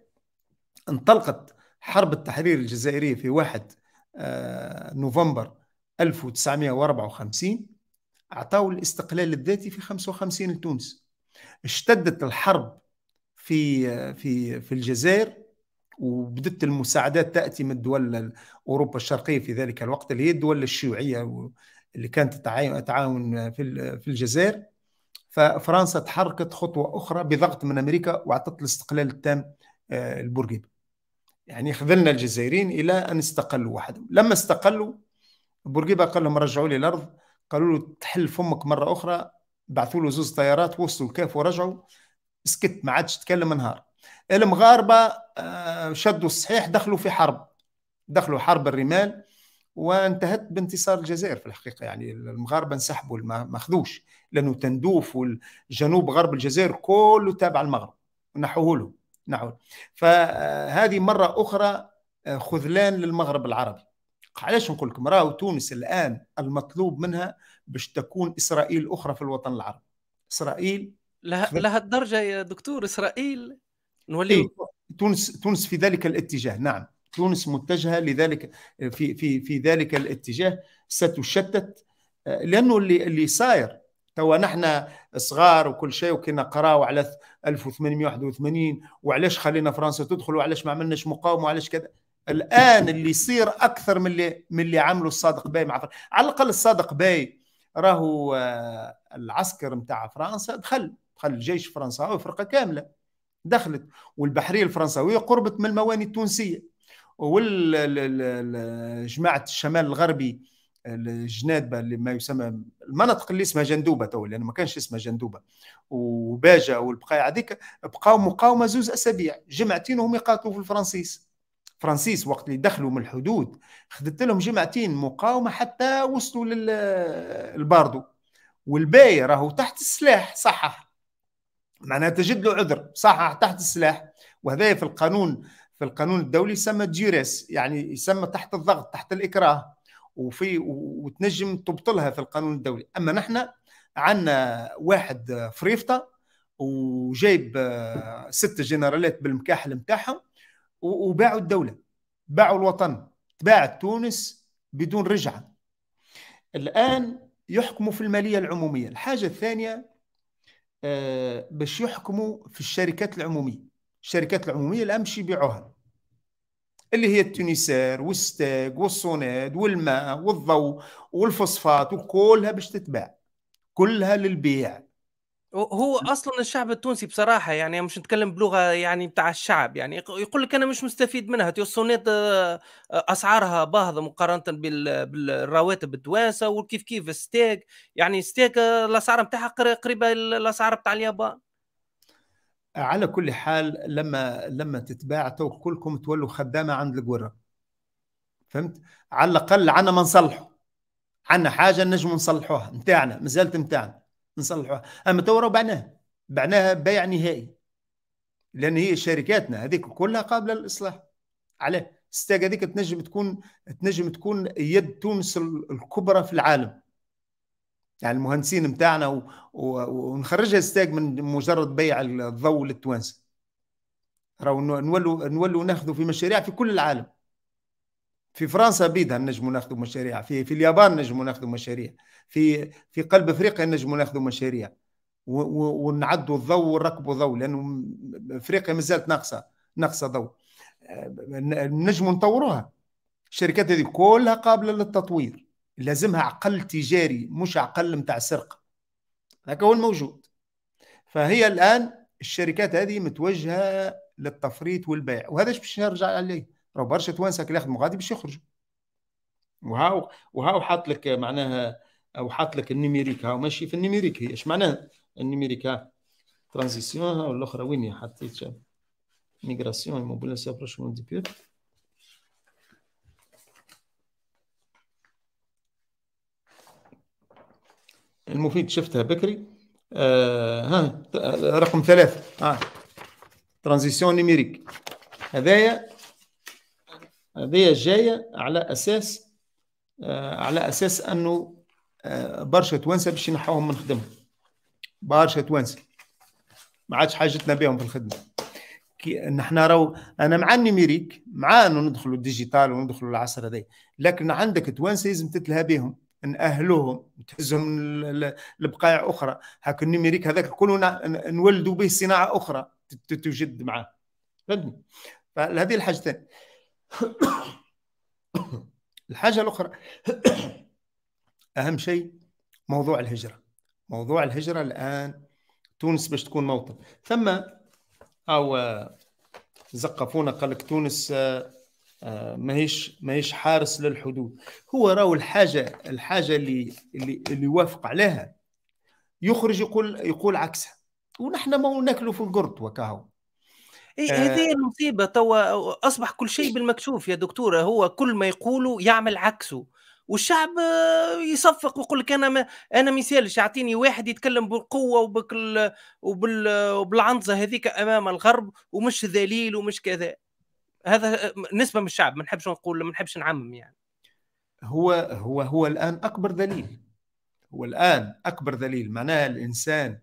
انطلقت حرب التحرير الجزائريه في 1 آه، نوفمبر 1954 اعطاو الاستقلال الذاتي في 55 لتونس اشتدت الحرب في في في الجزائر وبدت المساعدات تأتي من دول أوروبا الشرقية في ذلك الوقت اللي هي الدول الشيوعية اللي كانت تعاون في في الجزائر ففرنسا تحركت خطوة أخرى بضغط من أمريكا وأعطت الاستقلال التام آه، البورقيبة يعني خذلنا الجزائريين إلى أن استقلوا وحدهم لما استقلوا بورقيبه قال لهم رجعوا لي الارض قالوا له تحل فمك مره اخرى بعثوا له زوز طيارات وصلوا الكاف ورجعوا سكت ما عادش تكلم نهار المغاربه آه، شدوا الصحيح دخلوا في حرب دخلوا حرب الرمال وانتهت بانتصار الجزائر في الحقيقه يعني المغاربه انسحبوا ما خذوش لانه تندوف والجنوب غرب الجزائر كله تابع المغرب نحوه له نحوه فهذه مره اخرى آه، خذلان للمغرب العربي علاش نقول لكم راهو تونس الان المطلوب منها باش تكون اسرائيل اخرى في الوطن العربي اسرائيل لها لهالدرجه يا دكتور اسرائيل نولي إيه؟ تونس تونس في ذلك الاتجاه نعم تونس متجهه لذلك في في في ذلك الاتجاه ستشتت آه، لانه اللي اللي صاير توا نحن صغار وكل شيء وكي نقراو على 1881 وعلاش خلينا فرنسا تدخل وعلاش ما عملناش مقاومه وعلاش كذا الان اللي يصير اكثر من اللي من اللي عمله الصادق باي مع فرنسا على الاقل الصادق باي راهو آه، العسكر نتاع فرنسا دخل دخل الجيش الفرنساوي فرقه كامله دخلت والبحريه الفرنساويه قربت من المواني التونسيه وجماعه الشمال الغربي الجنادبه اللي ما يسمى المناطق اللي اسمها جندوبه تو لانه ما كانش اسمها جندوبه وباجه والبقايا هذيك بقاو مقاومه زوز اسابيع جمعتين وهم يقاتلوا في الفرنسيس فرانسيس وقت اللي دخلوا من الحدود خدت لهم جمعتين مقاومه حتى وصلوا للباردو والباي راهو تحت السلاح صحح معناها تجد له عذر صحح تحت السلاح وهذا في القانون في القانون الدولي يسمى جيريس يعني يسمى تحت الضغط تحت الاكراه وفي وتنجم تبطلها في القانون الدولي اما نحن عندنا واحد فريفطه وجايب آه، ست جنرالات بالمكاحل نتاعهم وباعوا الدوله باعوا الوطن تباعت تونس بدون رجعه الان يحكموا في الماليه العموميه الحاجه الثانيه آه، باش يحكموا في الشركات العموميه الشركات العموميه الان باش يبيعوها اللي هي التونسير والستاك والصوناد والماء والضوء والفصفات وكلها باش تتباع كلها للبيع هو اصلا الشعب التونسي بصراحه يعني مش نتكلم بلغه يعني بتاع الشعب يعني يقول لك انا مش مستفيد منها تيوسونيت آه، آه، اسعارها باهظه مقارنه بالرواتب التوانسه وكيف كيف الستيك يعني الستيك آه، الاسعار نتاعها قريبه الاسعار بتاع اليابان على كل حال لما لما تتباع تو كلكم تولوا خدامه عند القرى فهمت على الاقل عنا ما نصلحه عنا حاجه نجم نصلحوها نتاعنا مازالت نتاعنا نصلحوها اما تو راه بعناها بعناها بيع نهائي لان هي شركاتنا هذيك كلها قابله للاصلاح علاه ستاك هذيك تنجم تكون تنجم تكون يد تونس الكبرى في العالم يعني المهندسين نتاعنا و... و... ونخرجها ستاك من مجرد بيع الضوء للتوانسه راهو نولوا نولوا ناخذوا في مشاريع في كل العالم في فرنسا بيدها نجموا ناخذوا مشاريع في في اليابان نجموا ناخذوا مشاريع في في قلب افريقيا نجموا ناخذوا مشاريع ونعدوا الضوء ونركبوا ضوء لانه افريقيا مازالت ناقصه ناقصه ضوء نجموا نطوروها الشركات هذه كلها قابله للتطوير لازمها عقل تجاري مش عقل نتاع سرقه هذا هو الموجود فهي الان الشركات هذه متوجهه للتفريط والبيع وهذا باش نرجع عليه راه برشا توانسه كي يخدموا غادي باش يخرجوا وهاو وهاو حاط لك معناها او حاط لك النيميريك هاو ماشي في النيميريك هي اش معناها النيميريك ها ترانزيسيون ها والاخرى وين حطيت ميغراسيون موبيل سابروشمون دي بيوت المفيد شفتها بكري آه ها رقم ثلاثة آه. ترانزيسيون نيميريك هذايا هذه جايه على اساس آه، على اساس انه آه، برشا توانسه باش ينحوهم من خدمهم برشا توانسه ما عادش حاجتنا بهم في الخدمه كي نحن راهو انا مع النيميريك مع انه ندخلوا الديجيتال وندخلوا العصر هذا لكن عندك توانسه لازم تتلهى بهم ناهلوهم تهزهم لبقايع اخرى هاك النيميريك هذاك الكل نولدوا به صناعه اخرى توجد معاه فهمتني فهذه الحاجتين (coughs) الحاجه الاخرى (coughs) اهم شيء موضوع الهجره موضوع الهجره الان تونس باش تكون موطن ثم او زقفونا قال لك تونس آه، آه، ماهيش ماهيش حارس للحدود هو راهو الحاجه الحاجه اللي اللي, اللي وافق عليها يخرج يقول يقول عكسها ونحن ما ناكلوا في القرط وكاهو اي آه. هذه المصيبه توا اصبح كل شيء إيه. بالمكشوف يا دكتوره هو كل ما يقولوا يعمل عكسه والشعب آه، يصفق ويقول لك انا ما انا ما يسالش اعطيني واحد يتكلم بالقوه وبكل وبال وبالعنزه هذيك امام الغرب ومش ذليل ومش كذا هذا آه، نسبه من الشعب ما نحبش نقول ما نحبش نعمم يعني هو هو هو الان اكبر دليل هو الان اكبر دليل معناها الانسان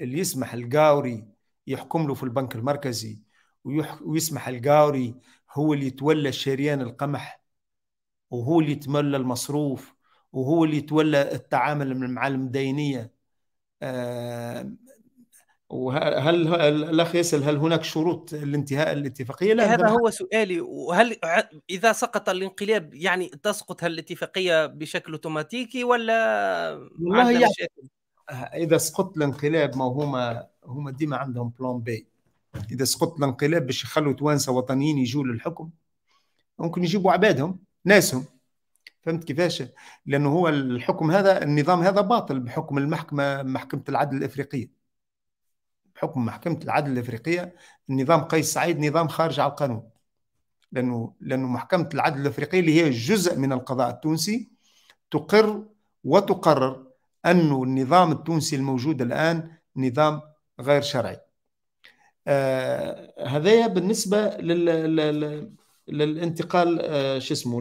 اللي يسمح القاوري يحكم له في البنك المركزي ويسمح القاري هو اللي يتولى شريان القمح وهو اللي يتولى المصروف وهو اللي يتولى التعامل مع المدينية آه، وهل الاخ يسال هل هناك شروط لانتهاء الاتفاقيه؟ لا هذا هو سؤالي وهل اذا سقط الانقلاب يعني تسقط الاتفاقيه بشكل اوتوماتيكي ولا والله يعني اذا سقط الانقلاب ما هما هما ديما عندهم بلان بي اذا سقط انقلاب باش يخلوا توانسه وطنيين يجوا للحكم ممكن يجيبوا عبادهم ناسهم فهمت كيفاش لانه هو الحكم هذا النظام هذا باطل بحكم المحكمه محكمه العدل الافريقيه بحكم محكمه العدل الافريقيه النظام قيس سعيد نظام خارج على القانون لانه لانه محكمه العدل الافريقيه اللي هي جزء من القضاء التونسي تقر وتقرر انه النظام التونسي الموجود الان نظام غير شرعي آه، هذايا بالنسبه لل للانتقال آه، شو اسمه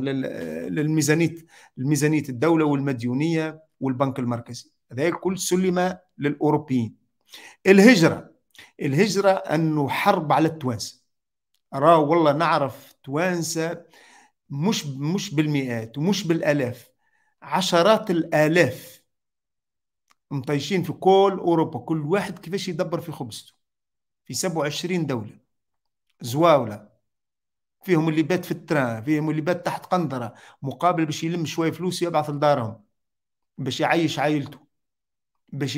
للميزانيه الميزانيه الدوله والمديونيه والبنك المركزي هذا الكل سلم للاوروبيين الهجره الهجره انه حرب على التوانسه راه والله نعرف توانسه مش مش بالمئات ومش بالالاف عشرات الالاف مطيشين في كل اوروبا كل واحد كيفاش يدبر في خبزته في 27 دولة زواولة فيهم اللي بات في التران فيهم اللي بات تحت قنطرة مقابل باش يلم شوية فلوس يبعث لدارهم باش يعيش عائلته باش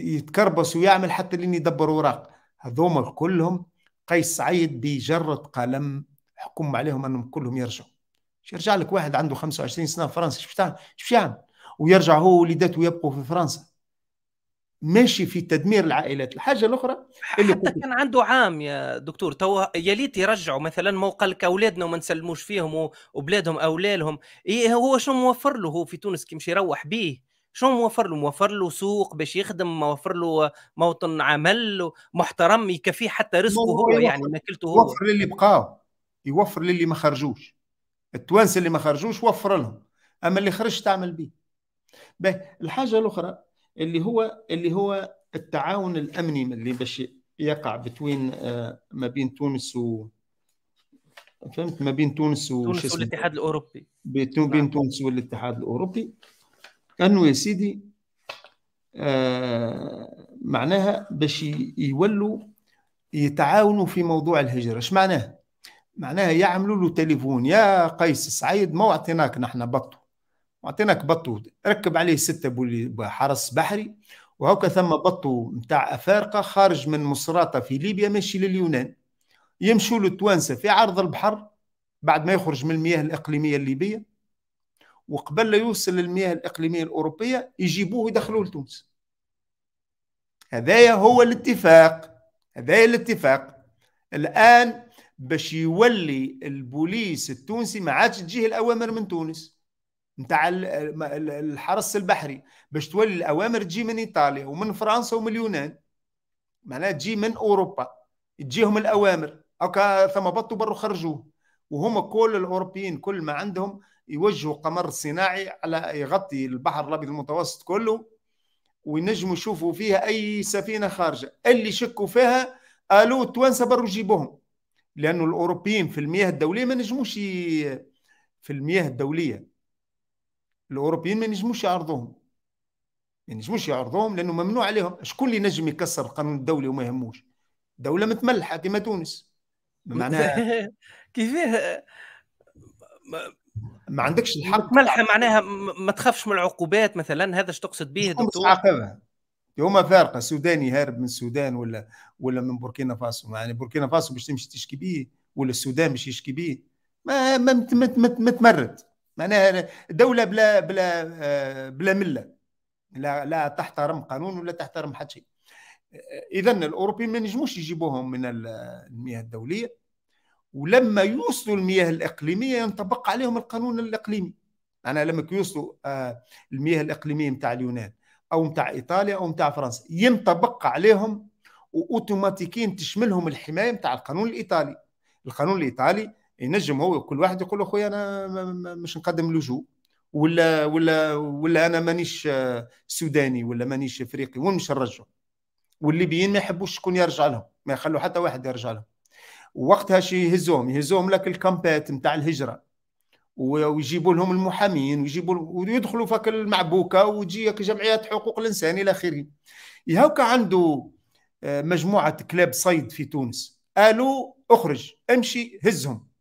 يتكربس ويعمل حتى لين يدبر اوراق هذوما كلهم قيس سعيد بجرة قلم حكم عليهم انهم كلهم يرجعوا يرجع لك واحد عنده 25 سنه في فرنسا شو باش يعمل ويرجع هو وليداته يبقوا في فرنسا ماشي في تدمير العائلات الحاجه الاخرى اللي حتى كان عنده عام يا دكتور تو يا ليت يرجعوا مثلا موقع لك اولادنا وما نسلموش فيهم وبلادهم اولالهم إيه هو شنو موفر له هو في تونس كي يروح به شنو موفر له موفر له سوق باش يخدم موفر له موطن عمل محترم يكفيه حتى رزقه هو يعني ماكلته هو يوفر للي بقاو يوفر للي ما خرجوش التوانسه اللي ما خرجوش وفر لهم اما اللي خرج تعمل به الحاجه الاخرى اللي هو اللي هو التعاون الامني اللي باش يقع بتوين آه، ما بين تونس و فهمت ما بين تونس و تونس والاتحاد الاوروبي بين نعم. تونس والاتحاد الاوروبي انه يا سيدي آه معناها باش يولوا يتعاونوا في موضوع الهجره اش معناها معناها يعملوا له تليفون يا قيس سعيد ما اعطيناك نحن بطو واعطيناك بطو ركب عليه ستة بولي حرس بحري وهوكا ثم بطو نتاع أفارقة خارج من مصراتة في ليبيا ماشي لليونان يمشوا للتوانسة في عرض البحر بعد ما يخرج من المياه الإقليمية الليبية وقبل لا يوصل للمياه الإقليمية الأوروبية يجيبوه يدخلوه لتونس هذايا هو الاتفاق هذايا الاتفاق الآن باش يولي البوليس التونسي ما عادش تجيه الأوامر من تونس نتاع الحرس البحري باش تولي الاوامر تجي من ايطاليا ومن فرنسا ومن اليونان معناها تجي من اوروبا تجيهم الاوامر هكا ثم بطوا برا خرجوه وهم كل الاوروبيين كل ما عندهم يوجهوا قمر صناعي على يغطي البحر الابيض المتوسط كله وينجموا يشوفوا فيها اي سفينه خارجه اللي شكوا فيها قالوا التوانسه برو جيبوهم لانه الاوروبيين في المياه الدوليه ما نجموش في المياه الدوليه الاوروبيين ما ينجموش يعرضوهم ما ينجموش يعرضوهم لانه ممنوع عليهم شكون اللي ينجم يكسر القانون الدولي وما يهموش دوله متملحه كما تونس معناها (laughs) كيفاه ما, عندكش الحق متملحه معناها ما تخافش من العقوبات مثلا هذا اش تقصد به دكتور عاقبها هما فارقه سوداني هارب من السودان ولا ولا من بوركينا فاسو يعني بوركينا فاسو باش تمشي تشكي بيه ولا السودان باش يشكي بيه ما ما ما تمرد معناها دوله بلا بلا آه، بلا مله لا لا تحترم قانون ولا تحترم حتى شيء آه، اذا الاوروبيين ما نجموش يجيبوهم من المياه الدوليه ولما يوصلوا المياه الاقليميه ينطبق عليهم القانون الاقليمي انا لما يوصلوا آه، المياه الاقليميه نتاع اليونان او نتاع ايطاليا او نتاع فرنسا ينطبق عليهم واوتوماتيكيا تشملهم الحمايه نتاع القانون الايطالي القانون الايطالي ينجم هو كل واحد يقول له خويا انا مش نقدم لجوء ولا ولا ولا انا مانيش آه، سوداني ولا مانيش افريقي وين مش نرجع والليبيين ما يحبوش شكون يرجع لهم ما يخلوا حتى واحد يرجع لهم وقتها شي يهزوهم يهزوهم لك الكامبات نتاع الهجره ويجيبوا لهم المحامين ويجيبوا ويدخلوا فك المعبوكه وتجيك جمعيات حقوق الانسان الى اخره يهوكا عنده آه، مجموعه كلاب صيد في تونس قالوا اخرج امشي هزهم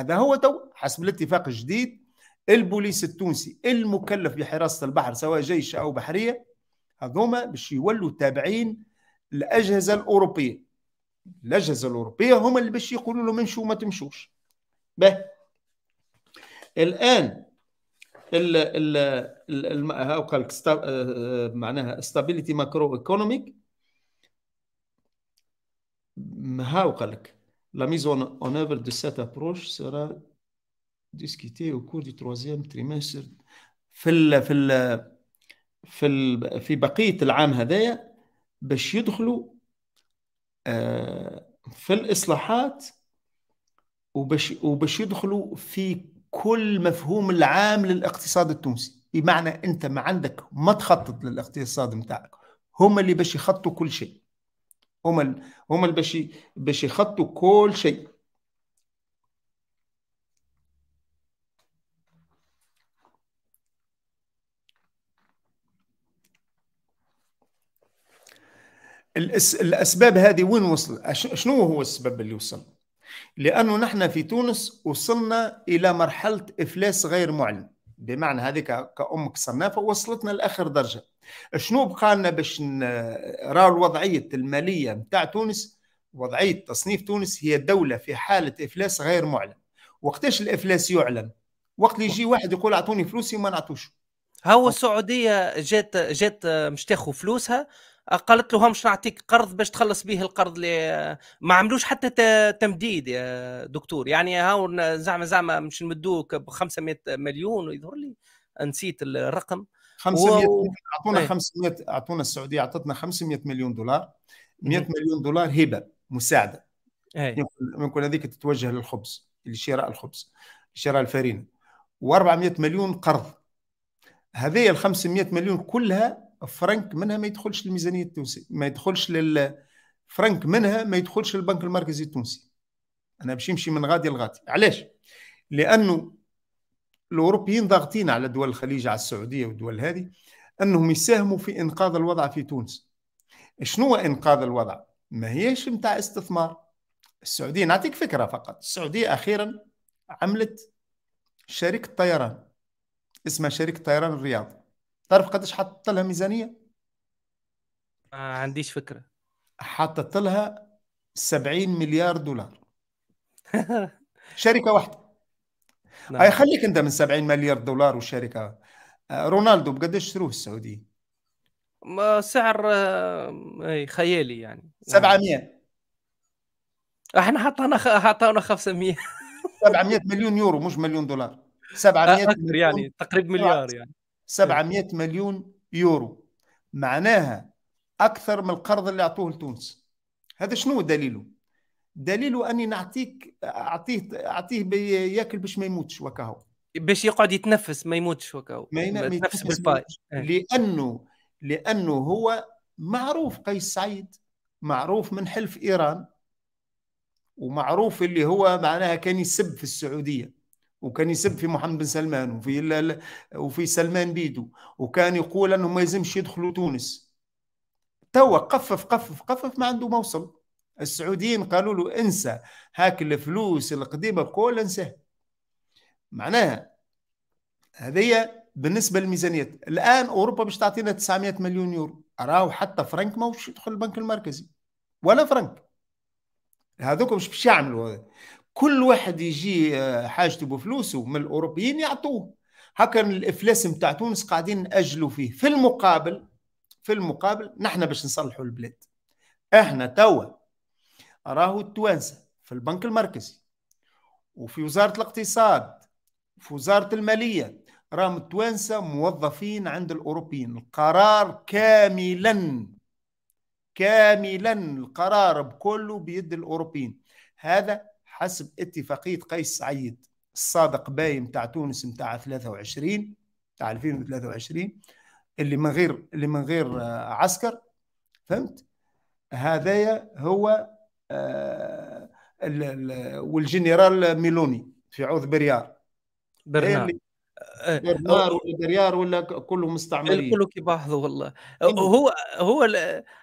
هذا هو تو حسب الاتفاق الجديد البوليس التونسي المكلف بحراسه البحر سواء جيش او بحريه هذوما باش يولوا تابعين الاجهزه الاوروبيه الاجهزه الاوروبيه هما اللي باش يقولوا له امشوا ما تمشوش به الان ال ال ال هاو قالك آه، معناها ستابيليتي ماكرو ايكونوميك هاو قالك La mise en, en, œuvre de cette approche sera discutée au cours du troisième trimestre في ال في ال في ال في بقيه العام هذايا باش يدخلوا آه، في الاصلاحات وباش وباش يدخلوا في كل مفهوم العام للاقتصاد التونسي بمعنى انت ما عندك ما تخطط للاقتصاد نتاعك هما اللي باش يخططوا كل شيء هما هما اللي باش باش يخطوا كل شيء الاسباب هذه وين وصل شنو هو السبب اللي وصل لانه نحن في تونس وصلنا الى مرحله افلاس غير معلن بمعنى هذيك كأم صنافة وصلتنا لآخر درجة شنو بقى لنا باش نراو الوضعية المالية متاع تونس وضعية تصنيف تونس هي دولة في حالة إفلاس غير معلن وقتاش الإفلاس يعلن وقت اللي يجي واحد يقول أعطوني فلوسي وما نعطوش هو السعودية جات جات مش تاخذ فلوسها قالت له همش نعطيك قرض باش تخلص به القرض اللي ما عملوش حتى تمديد يا دكتور يعني هاو زعما زعما مش نمدوك ب 500 مليون يظهر لي نسيت الرقم 500 و... اعطونا 500 إيه. اعطونا السعوديه اعطتنا 500 مليون دولار 100 مليون دولار هبه مساعده أي. ممكن هذيك تتوجه للخبز لشراء الخبز شراء الفارينه و400 مليون قرض هذه ال 500 مليون كلها فرنك منها ما يدخلش للميزانيه التونسي ما يدخلش لل فرنك منها ما يدخلش للبنك المركزي التونسي انا باش نمشي من غادي لغادي علاش لانه الاوروبيين ضاغطين على دول الخليج على السعوديه والدول هذه انهم يساهموا في انقاذ الوضع في تونس شنو هو انقاذ الوضع ما هيش نتاع استثمار السعوديه نعطيك فكره فقط السعوديه اخيرا عملت شركه طيران اسمها شركه طيران الرياض تعرف قديش حطت لها ميزانيه؟ ما عنديش فكره حطت لها 70 مليار دولار (laughs) شركه واحده نعم. هاي خليك انت من 70 مليار دولار وشركه آه، رونالدو بقديش شروه السعوديه؟ ما سعر آه، اي خيالي يعني 700 نعم. احنا حطينا حطينا 500 700 مليون يورو مش مليون دولار 700 أكثر يعني تقريبا مليار يعني 700 مليون يورو معناها اكثر من القرض اللي اعطوه لتونس هذا شنو دليله دليله اني نعطيك اعطيه اعطيه ياكل باش ما يموتش وكهو باش يقعد يتنفس ما يموتش وكهو ما يتنفس بالباي إيه. لانه لانه هو معروف قيس سعيد معروف من حلف ايران ومعروف اللي هو معناها كان يسب في السعوديه وكان يسب في محمد بن سلمان وفي وفي سلمان بيدو وكان يقول انهم ما يلزمش يدخلوا تونس توا قفف قفف قفف ما عنده موصل السعوديين قالوا له انسى هاك الفلوس القديمه بكل انساه معناها هذه بالنسبه للميزانيات الان اوروبا باش تعطينا 900 مليون يورو راهو حتى فرنك ماهوش يدخل البنك المركزي ولا فرنك هذوك مش باش يعملوا كل واحد يجي آه، حاجته بفلوسه من الاوروبيين يعطوه هكا الافلاس نتاع تونس قاعدين ناجلوا فيه في المقابل في المقابل نحن باش نصلحوا البلاد احنا توا راهو التوانسه في البنك المركزي وفي وزاره الاقتصاد في وزاره الماليه راهم التوانسه موظفين عند الاوروبيين القرار كاملا كاملا القرار بكله بيد الاوروبيين هذا حسب اتفاقية قيس سعيد الصادق باي متاع تونس متاع 23 متاع 2023 اللي من غير اللي من غير آه، عسكر فهمت هذايا هو آه، والجنرال ميلوني في عوض بريار برنار دريار ولا دريار ولا كلهم مستعمرين كلهم كيباحظوا والله هو هو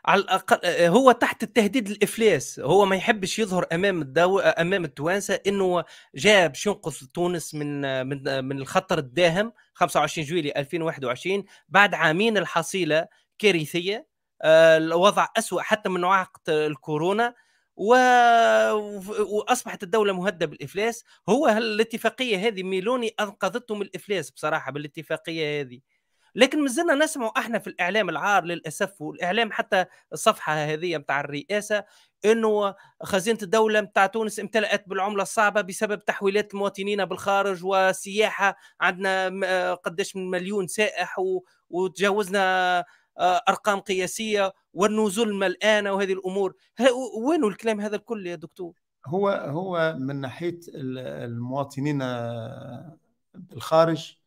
على الاقل هو تحت التهديد الافلاس هو ما يحبش يظهر امام الدو... امام التوانسه انه جاب شنقص تونس من من من الخطر الداهم 25 جويلي 2021 بعد عامين الحصيله كارثيه آه، الوضع أسوأ حتى من وقت الكورونا و... واصبحت الدوله مهدده بالافلاس هو الاتفاقيه هذه ميلوني انقذتهم الافلاس بصراحه بالاتفاقيه هذه لكن مازلنا نسمع احنا في الاعلام العار للاسف والاعلام حتى الصفحه هذه نتاع الرئاسه انه خزينه الدوله نتاع تونس امتلأت بالعمله الصعبه بسبب تحويلات المواطنين بالخارج وسياحه عندنا قداش من مليون سائح و... وتجاوزنا آه، ارقام قياسيه والنزول الآن وهذه الأمور وين الكلام هذا الكل يا دكتور هو هو من ناحية المواطنين بالخارج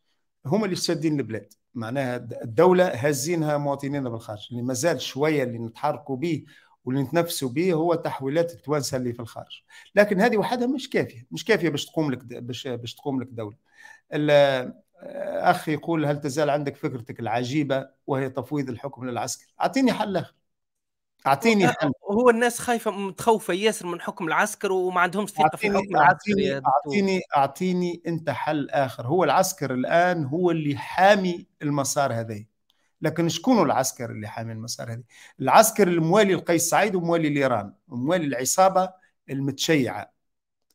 آه، هم اللي سادين البلاد معناها الدولة هزينها مواطنينا بالخارج اللي مازال شوية اللي نتحركوا به واللي نتنافسوا به هو تحويلات التوانسه اللي في الخارج لكن هذه وحدها مش كافيه مش كافيه باش تقوم لك باش تقوم لك دوله الأخ آه، يقول هل تزال عندك فكرتك العجيبه وهي تفويض الحكم للعسكر اعطيني حل اخر اعطيني هو, هو الناس خايفه متخوفه ياسر من حكم العسكر وما عندهمش ثقه في حكم العسكر اعطيني اعطيني اعطيني انت حل اخر هو العسكر الان هو اللي حامي المسار هذا لكن شكون العسكر اللي حامي المسار هذا العسكر الموالي لقيس سعيد وموالي لايران وموالي العصابه المتشيعه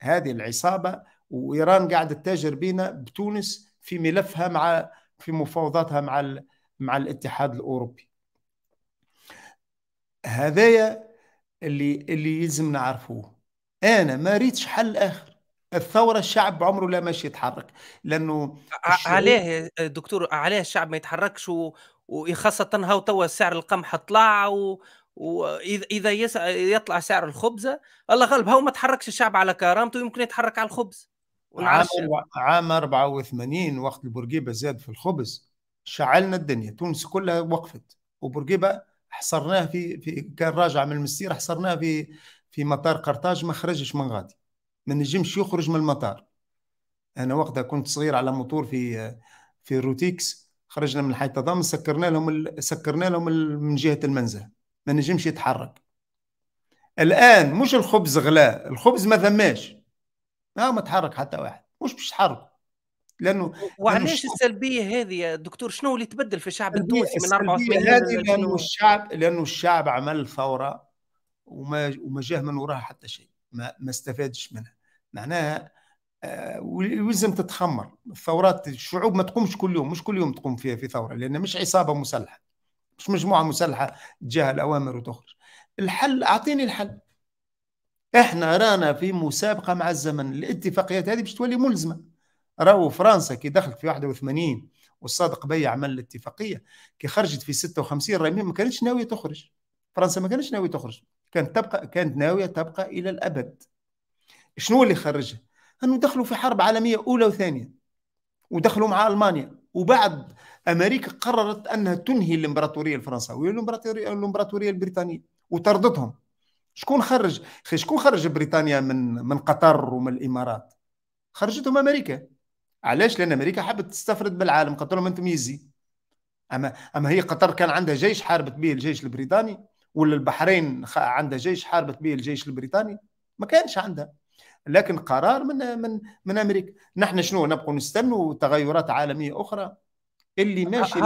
هذه العصابه وايران قاعده تتاجر بينا بتونس في ملفها مع في مفاوضاتها مع مع الاتحاد الاوروبي هذايا اللي اللي يلزم نعرفوه انا ما ريتش حل اخر الثوره الشعب عمره لا ماشي يتحرك لانه عليه دكتور عليه الشعب ما يتحركش وخاصه هاو توا سعر القمح طلع و... واذا يس... يطلع سعر الخبزه الله غالب هاو ما تحركش الشعب على كرامته يمكن يتحرك على الخبز عام عام 84 وقت البرجيبه زاد في الخبز شعلنا الدنيا تونس كلها وقفت وبورقيبه حصرناه في, في كان راجع من المسير حصرناه في في مطار قرطاج ما خرجش من غادي ما نجمش يخرج من المطار انا وقتها كنت صغير على موتور في في روتيكس خرجنا من حي التضامن سكرنا لهم ال... سكرنا لهم من جهه المنزل ما نجمش يتحرك الان مش الخبز غلاء الخبز ما ثماش ما تحرك حتى واحد مش باش تحرك لانه وعلاش السلبيه هذه يا دكتور شنو اللي تبدل في الشعب التونسي من 84 هذه لانه الشعب لانه الشعب عمل ثوره وما وما جاه من وراها حتى شيء ما ما استفادش منها معناها آه، ولازم تتخمر الثورات الشعوب ما تقومش كل يوم مش كل يوم تقوم فيها في ثوره لان مش عصابه مسلحه مش مجموعه مسلحه تجاه الاوامر وتخرج الحل اعطيني الحل احنا رانا في مسابقه مع الزمن الاتفاقيات هذه باش تولي ملزمه راهو فرنسا كي دخلت في 81 والصادق بيع عمل الاتفاقيه كي خرجت في 56 راهي ما كانتش ناويه تخرج فرنسا ما كانتش ناويه تخرج كانت تبقى كانت ناويه تبقى الى الابد شنو اللي خرجها انه دخلوا في حرب عالميه اولى وثانيه ودخلوا مع المانيا وبعد امريكا قررت انها تنهي الامبراطوريه الفرنساويه والامبراطوريه الامبراطوريه البريطانيه وطردتهم شكون خرج شكون خرج بريطانيا من من قطر ومن الامارات خرجتهم امريكا علاش لان امريكا حبت تستفرد بالعالم قالت لهم انتم يزي اما اما هي قطر كان عندها جيش حاربت به الجيش البريطاني ولا البحرين عندها جيش حاربت به الجيش البريطاني ما كانش عندها لكن قرار من من من امريكا نحن شنو نبقوا نستنوا تغيرات عالميه اخرى اللي ماشي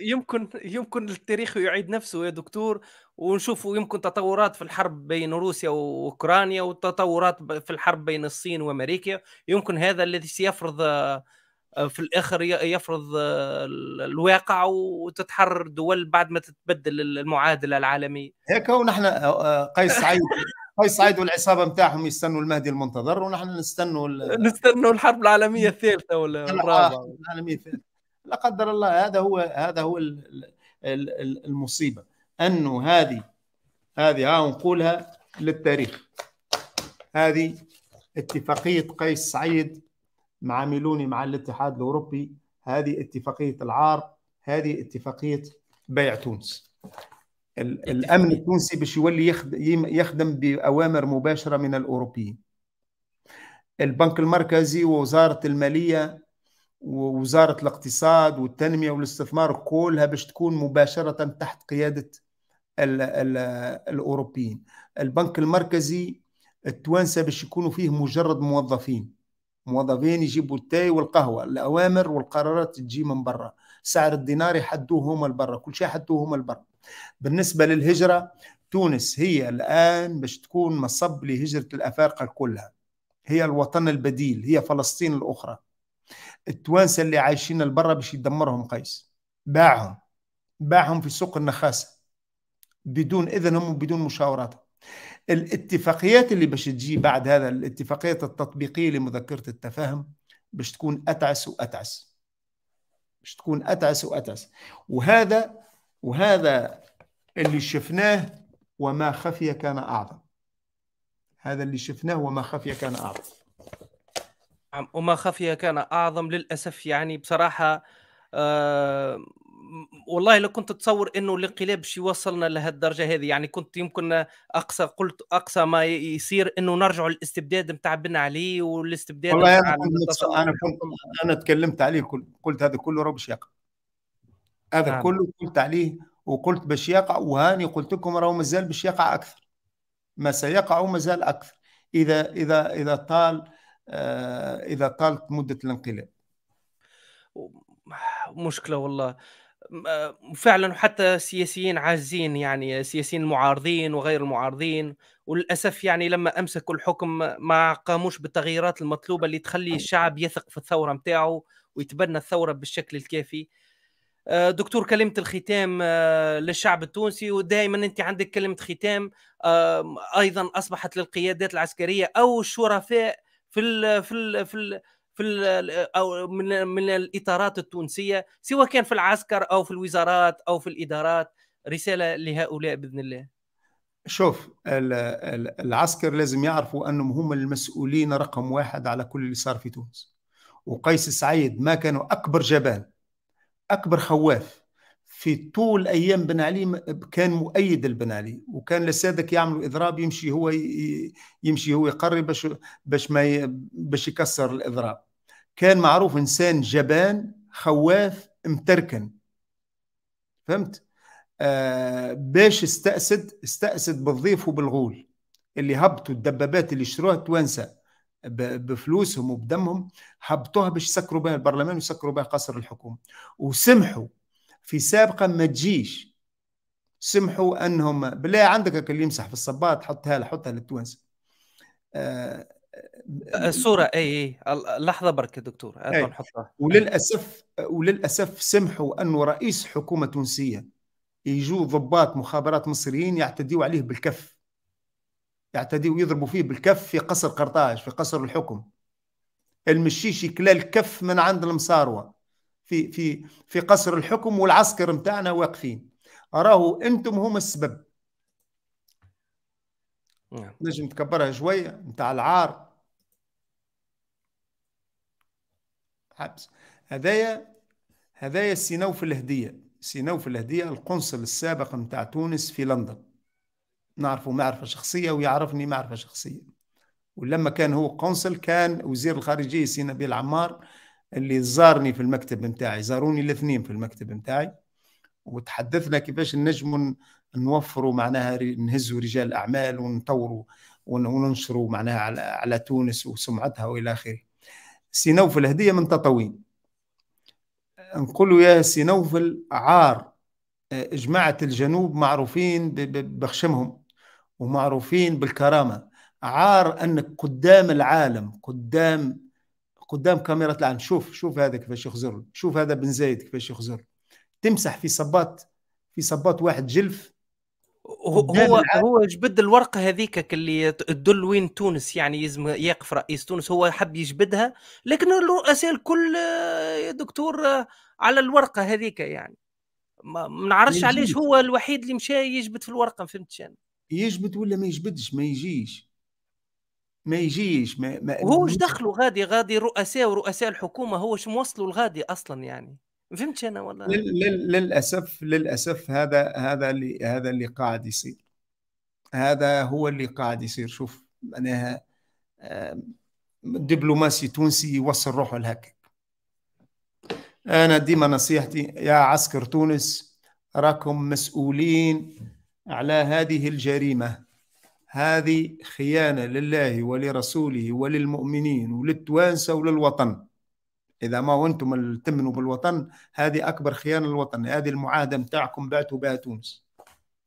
يمكن يمكن التاريخ يعيد نفسه يا دكتور ونشوفوا يمكن تطورات في الحرب بين روسيا واوكرانيا وتطورات في الحرب بين الصين وامريكا يمكن هذا الذي سيفرض آه، في الاخر يفرض آه، الواقع وتتحرر دول بعد ما تتبدل المعادله العالميه هيك ونحن آه، قيس سعيد قيس سعيد والعصابه نتاعهم يستنوا المهدي المنتظر ونحن نستنوا ال... نستنوا الحرب العالميه الثالثه ولا الرابعه العالميه الثالثه لا قدر الله هذا هو هذا هو المصيبه انه هذه هذه ها نقولها للتاريخ هذه اتفاقيه قيس سعيد مع ميلوني مع الاتحاد الاوروبي هذه اتفاقيه العار هذه اتفاقيه بيع تونس الامن التونسي باش يولي يخدم باوامر مباشره من الاوروبيين البنك المركزي ووزاره الماليه ووزاره الاقتصاد والتنميه والاستثمار كلها باش تكون مباشره تحت قياده ال الـ الاوروبيين البنك المركزي التوانسه باش يكونوا فيه مجرد موظفين موظفين يجيبوا التاي والقهوه الاوامر والقرارات تجي من برا سعر الدينار يحدوه هما لبرا كل شيء يحدوه هما لبرا بالنسبه للهجره تونس هي الان باش تكون مصب لهجره الافارقه كلها هي الوطن البديل هي فلسطين الاخرى التوانسه اللي عايشين لبرا باش يدمرهم قيس باعهم باعهم في سوق النخاسه بدون اذنهم وبدون مشاوراتهم الاتفاقيات اللي باش تجي بعد هذا الاتفاقيات التطبيقيه لمذكره التفاهم باش تكون اتعس واتعس باش تكون اتعس واتعس وهذا وهذا اللي شفناه وما خفي كان اعظم هذا اللي شفناه وما خفي كان اعظم نعم، وما خفي كان اعظم للاسف يعني بصراحه آه، والله لو كنت تصور انه الانقلاب باش يوصلنا لهالدرجه هذه يعني كنت يمكن اقصى قلت اقصى ما يصير انه نرجعوا للاستبداد نتاع بن علي والاستبداد والله انا انا انا تكلمت عليه كل قلت هذا كله راه باش يقع هذا آه. كله قلت عليه وقلت باش يقع وهاني قلت لكم راه مازال باش يقع اكثر ما سيقع مازال اكثر اذا اذا اذا طال آه اذا طالت مده الانقلاب مشكله والله آه، فعلا وحتى سياسيين عازين يعني سياسيين المعارضين وغير المعارضين وللاسف يعني لما امسكوا الحكم ما قاموش بالتغييرات المطلوبه اللي تخلي أيوة. الشعب يثق في الثوره نتاعه ويتبنى الثوره بالشكل الكافي آه، دكتور كلمة الختام آه، للشعب التونسي ودائما أنت عندك كلمة ختام أيضا أصبحت للقيادات العسكرية أو الشرفاء في الـ في الـ في الـ في او من من الاطارات التونسيه سواء كان في العسكر او في الوزارات او في الادارات رساله لهؤلاء باذن الله شوف العسكر لازم يعرفوا انهم هم المسؤولين رقم واحد على كل اللي صار في تونس وقيس سعيد ما كانوا اكبر جبان اكبر خواف في طول ايام بن علي كان مؤيد لبن علي وكان لسادك يعملوا اضراب يمشي هو يمشي هو يقرب باش باش ما باش يكسر الاضراب كان معروف انسان جبان خواف متركن فهمت آه باش استأسد استأسد بالضيف وبالغول اللي هبطوا الدبابات اللي شروها التوانسة بفلوسهم وبدمهم هبطوها باش يسكروا بها البرلمان ويسكروا بها قصر الحكومة وسمحوا في سابقا ما تجيش سمحوا انهم بلا عندك اللي يمسح في الصبات حطها حطها للتوانسه آه الصوره آه، اي اي لحظه برك دكتور آه، إيه. وللاسف وللاسف سمحوا انه رئيس حكومه تونسيه يجوا ضباط مخابرات مصريين يعتديوا عليه بالكف يعتديوا يضربوا فيه بالكف في قصر قرطاج في قصر الحكم المشيشي كلا الكف من عند المصاروه في في في قصر الحكم والعسكر نتاعنا واقفين راهو انتم هم السبب نعم. نجم تكبرها شويه نتاع العار حبس هدايا هدايا في الهدية في الهدية القنصل السابق نتاع تونس في لندن نعرفه معرفة شخصية ويعرفني معرفة شخصية ولما كان هو قنصل كان وزير الخارجية سينا بيل عمار اللي زارني في المكتب نتاعي زاروني الاثنين في المكتب نتاعي وتحدثنا كيفاش نجموا نوفروا معناها نهزوا رجال اعمال ونطوروا وننشروا معناها على تونس وسمعتها والى اخره سي نوفل هديه من تطاوين نقول يا سي نوفل عار آه، جماعه الجنوب معروفين بخشمهم ومعروفين بالكرامه عار انك قدام العالم قدام قدام كاميرا العالم شوف شوف هذا كيفاش يخزر شوف هذا بن زايد كيفاش يخزر تمسح في صباط في صباط واحد جلف هو هو جبد الورقه هذيك اللي تدل وين تونس يعني يزم يقف رئيس تونس هو حب يجبدها لكن الرؤساء الكل آه، يا دكتور آه، على الورقه هذيك يعني ما نعرفش علاش هو الوحيد اللي مشى يجبد في الورقه ما فهمتش انا يجبد ولا ما يجبدش ما يجيش ما يجيش ما, ما اش دخله غادي غادي رؤساء ورؤساء الحكومه هو هوش موصلوا الغادي اصلا يعني فهمت انا والله للاسف للاسف هذا هذا اللي هذا اللي قاعد يصير هذا هو اللي قاعد يصير شوف معناها دبلوماسي تونسي يوصل روحه لهكا انا ديما نصيحتي يا عسكر تونس راكم مسؤولين على هذه الجريمه هذه خيانه لله ولرسوله وللمؤمنين وللتوانسه وللوطن اذا ما وانتم تمنوا بالوطن هذه اكبر خيانه للوطن هذه المعاهده نتاعكم بعتوا بها تونس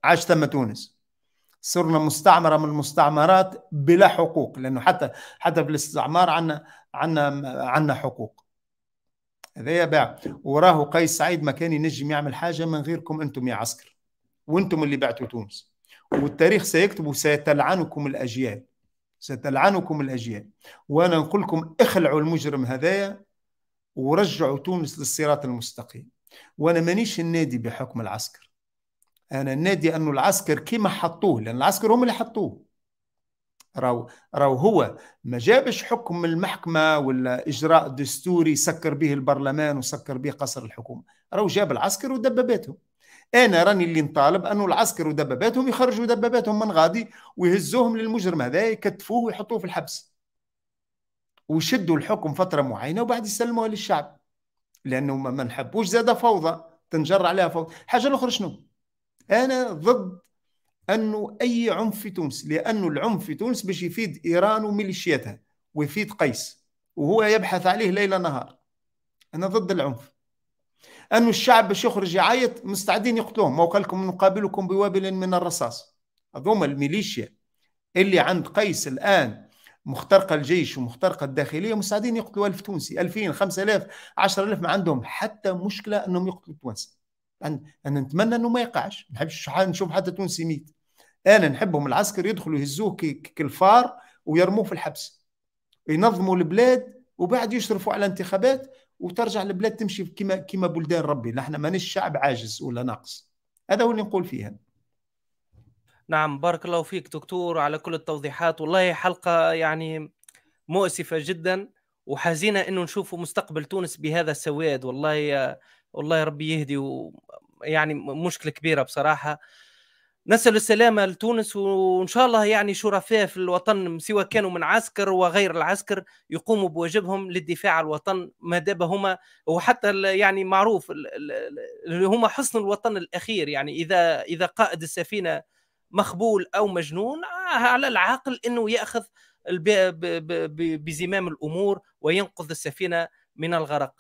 عاش ثم تونس صرنا مستعمره من المستعمرات بلا حقوق لانه حتى حتى في الاستعمار عندنا عندنا عندنا حقوق هذايا باع وراه قيس سعيد ما كان ينجم يعمل حاجه من غيركم انتم يا عسكر وانتم اللي بعتوا تونس والتاريخ سيكتب وستلعنكم الاجيال ستلعنكم الاجيال وانا نقول لكم اخلعوا المجرم هذايا ورجعوا تونس للصراط المستقيم وانا مانيش النادي بحكم العسكر انا النادي انه العسكر كيما حطوه لان العسكر هم اللي حطوه راو راو هو ما جابش حكم المحكمه ولا اجراء دستوري سكر به البرلمان وسكر به قصر الحكومه راو جاب العسكر ودباباتهم انا راني اللي نطالب انه العسكر ودباباتهم يخرجوا دباباتهم من غادي ويهزوهم للمجرم هذا يكتفوه ويحطوه في الحبس ويشدوا الحكم فتره معينه وبعد يسلموها للشعب لانه ما نحبوش زاد فوضى تنجر عليها فوضى الحاجه الاخرى شنو انا ضد انه اي عنف في تونس لانه العنف في تونس باش يفيد ايران وميليشياتها ويفيد قيس وهو يبحث عليه ليل نهار انا ضد العنف انه الشعب باش يخرج يعيط مستعدين يقتلوهم وقالكم نقابلكم بوابل من الرصاص هذوما الميليشيا اللي عند قيس الان مخترقه الجيش ومخترقه الداخليه مستعدين يقتلوا ألف تونسي 2000 5000 10000 ما عندهم حتى مشكله انهم يقتلوا التوانسه انا نتمنى انه ما يقعش ما نحبش نشوف حتى تونسي ميت انا نحبهم العسكر يدخلوا يهزوه كالفار ويرموه في الحبس ينظموا البلاد وبعد يشرفوا على انتخابات وترجع البلاد تمشي كما كما بلدان ربي نحن مانيش شعب عاجز ولا ناقص هذا هو اللي نقول فيه أنا. نعم بارك الله فيك دكتور على كل التوضيحات والله حلقة يعني مؤسفة جدا وحزينة انه نشوفوا مستقبل تونس بهذا السواد والله والله ربي يهدي و يعني مشكلة كبيرة بصراحة نسأل السلامة لتونس وإن شاء الله يعني شرفاء في الوطن سواء كانوا من عسكر وغير العسكر يقوموا بواجبهم للدفاع عن الوطن ما دابا هما وحتى يعني معروف اللي هما حصن الوطن الأخير يعني إذا إذا قائد السفينة مخبول او مجنون آه، على العاقل انه ياخذ بزمام الامور وينقذ السفينه من الغرق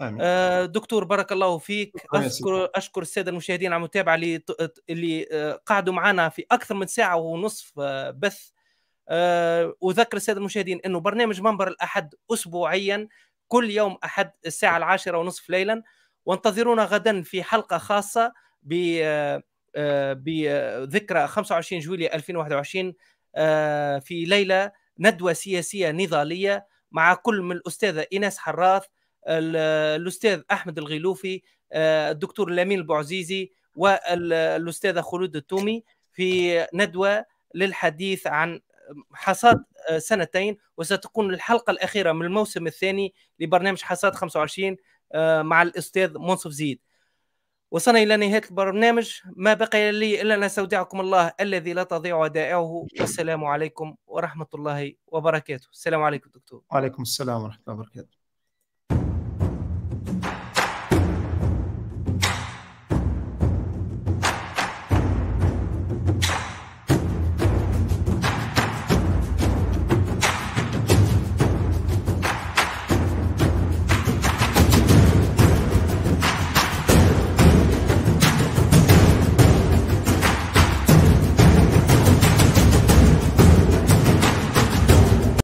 آمين. آه، دكتور بارك الله فيك اشكر اشكر الساده المشاهدين على المتابعه اللي اللي آه، قعدوا معنا في اكثر من ساعه ونصف بث اذكر الساده المشاهدين انه برنامج منبر الاحد اسبوعيا كل يوم احد الساعه العاشره ونصف ليلا وانتظرونا غدا في حلقه خاصه ب آه، بذكرى 25 جويلية 2021 آه، في ليلة ندوة سياسية نضالية مع كل من الأستاذة إيناس حراث الأستاذ أحمد الغيلوفي آه، الدكتور لامين البعزيزي والأستاذة خلود التومي في ندوة للحديث عن حصاد سنتين وستكون الحلقة الأخيرة من الموسم الثاني لبرنامج حصاد 25 مع الأستاذ منصف زيد وصلنا إلى نهاية البرنامج ما بقي لي إلا أن أستودعكم الله الذي لا تضيع ودائعه والسلام عليكم ورحمة الله وبركاته السلام عليكم دكتور وعليكم السلام ورحمة الله وبركاته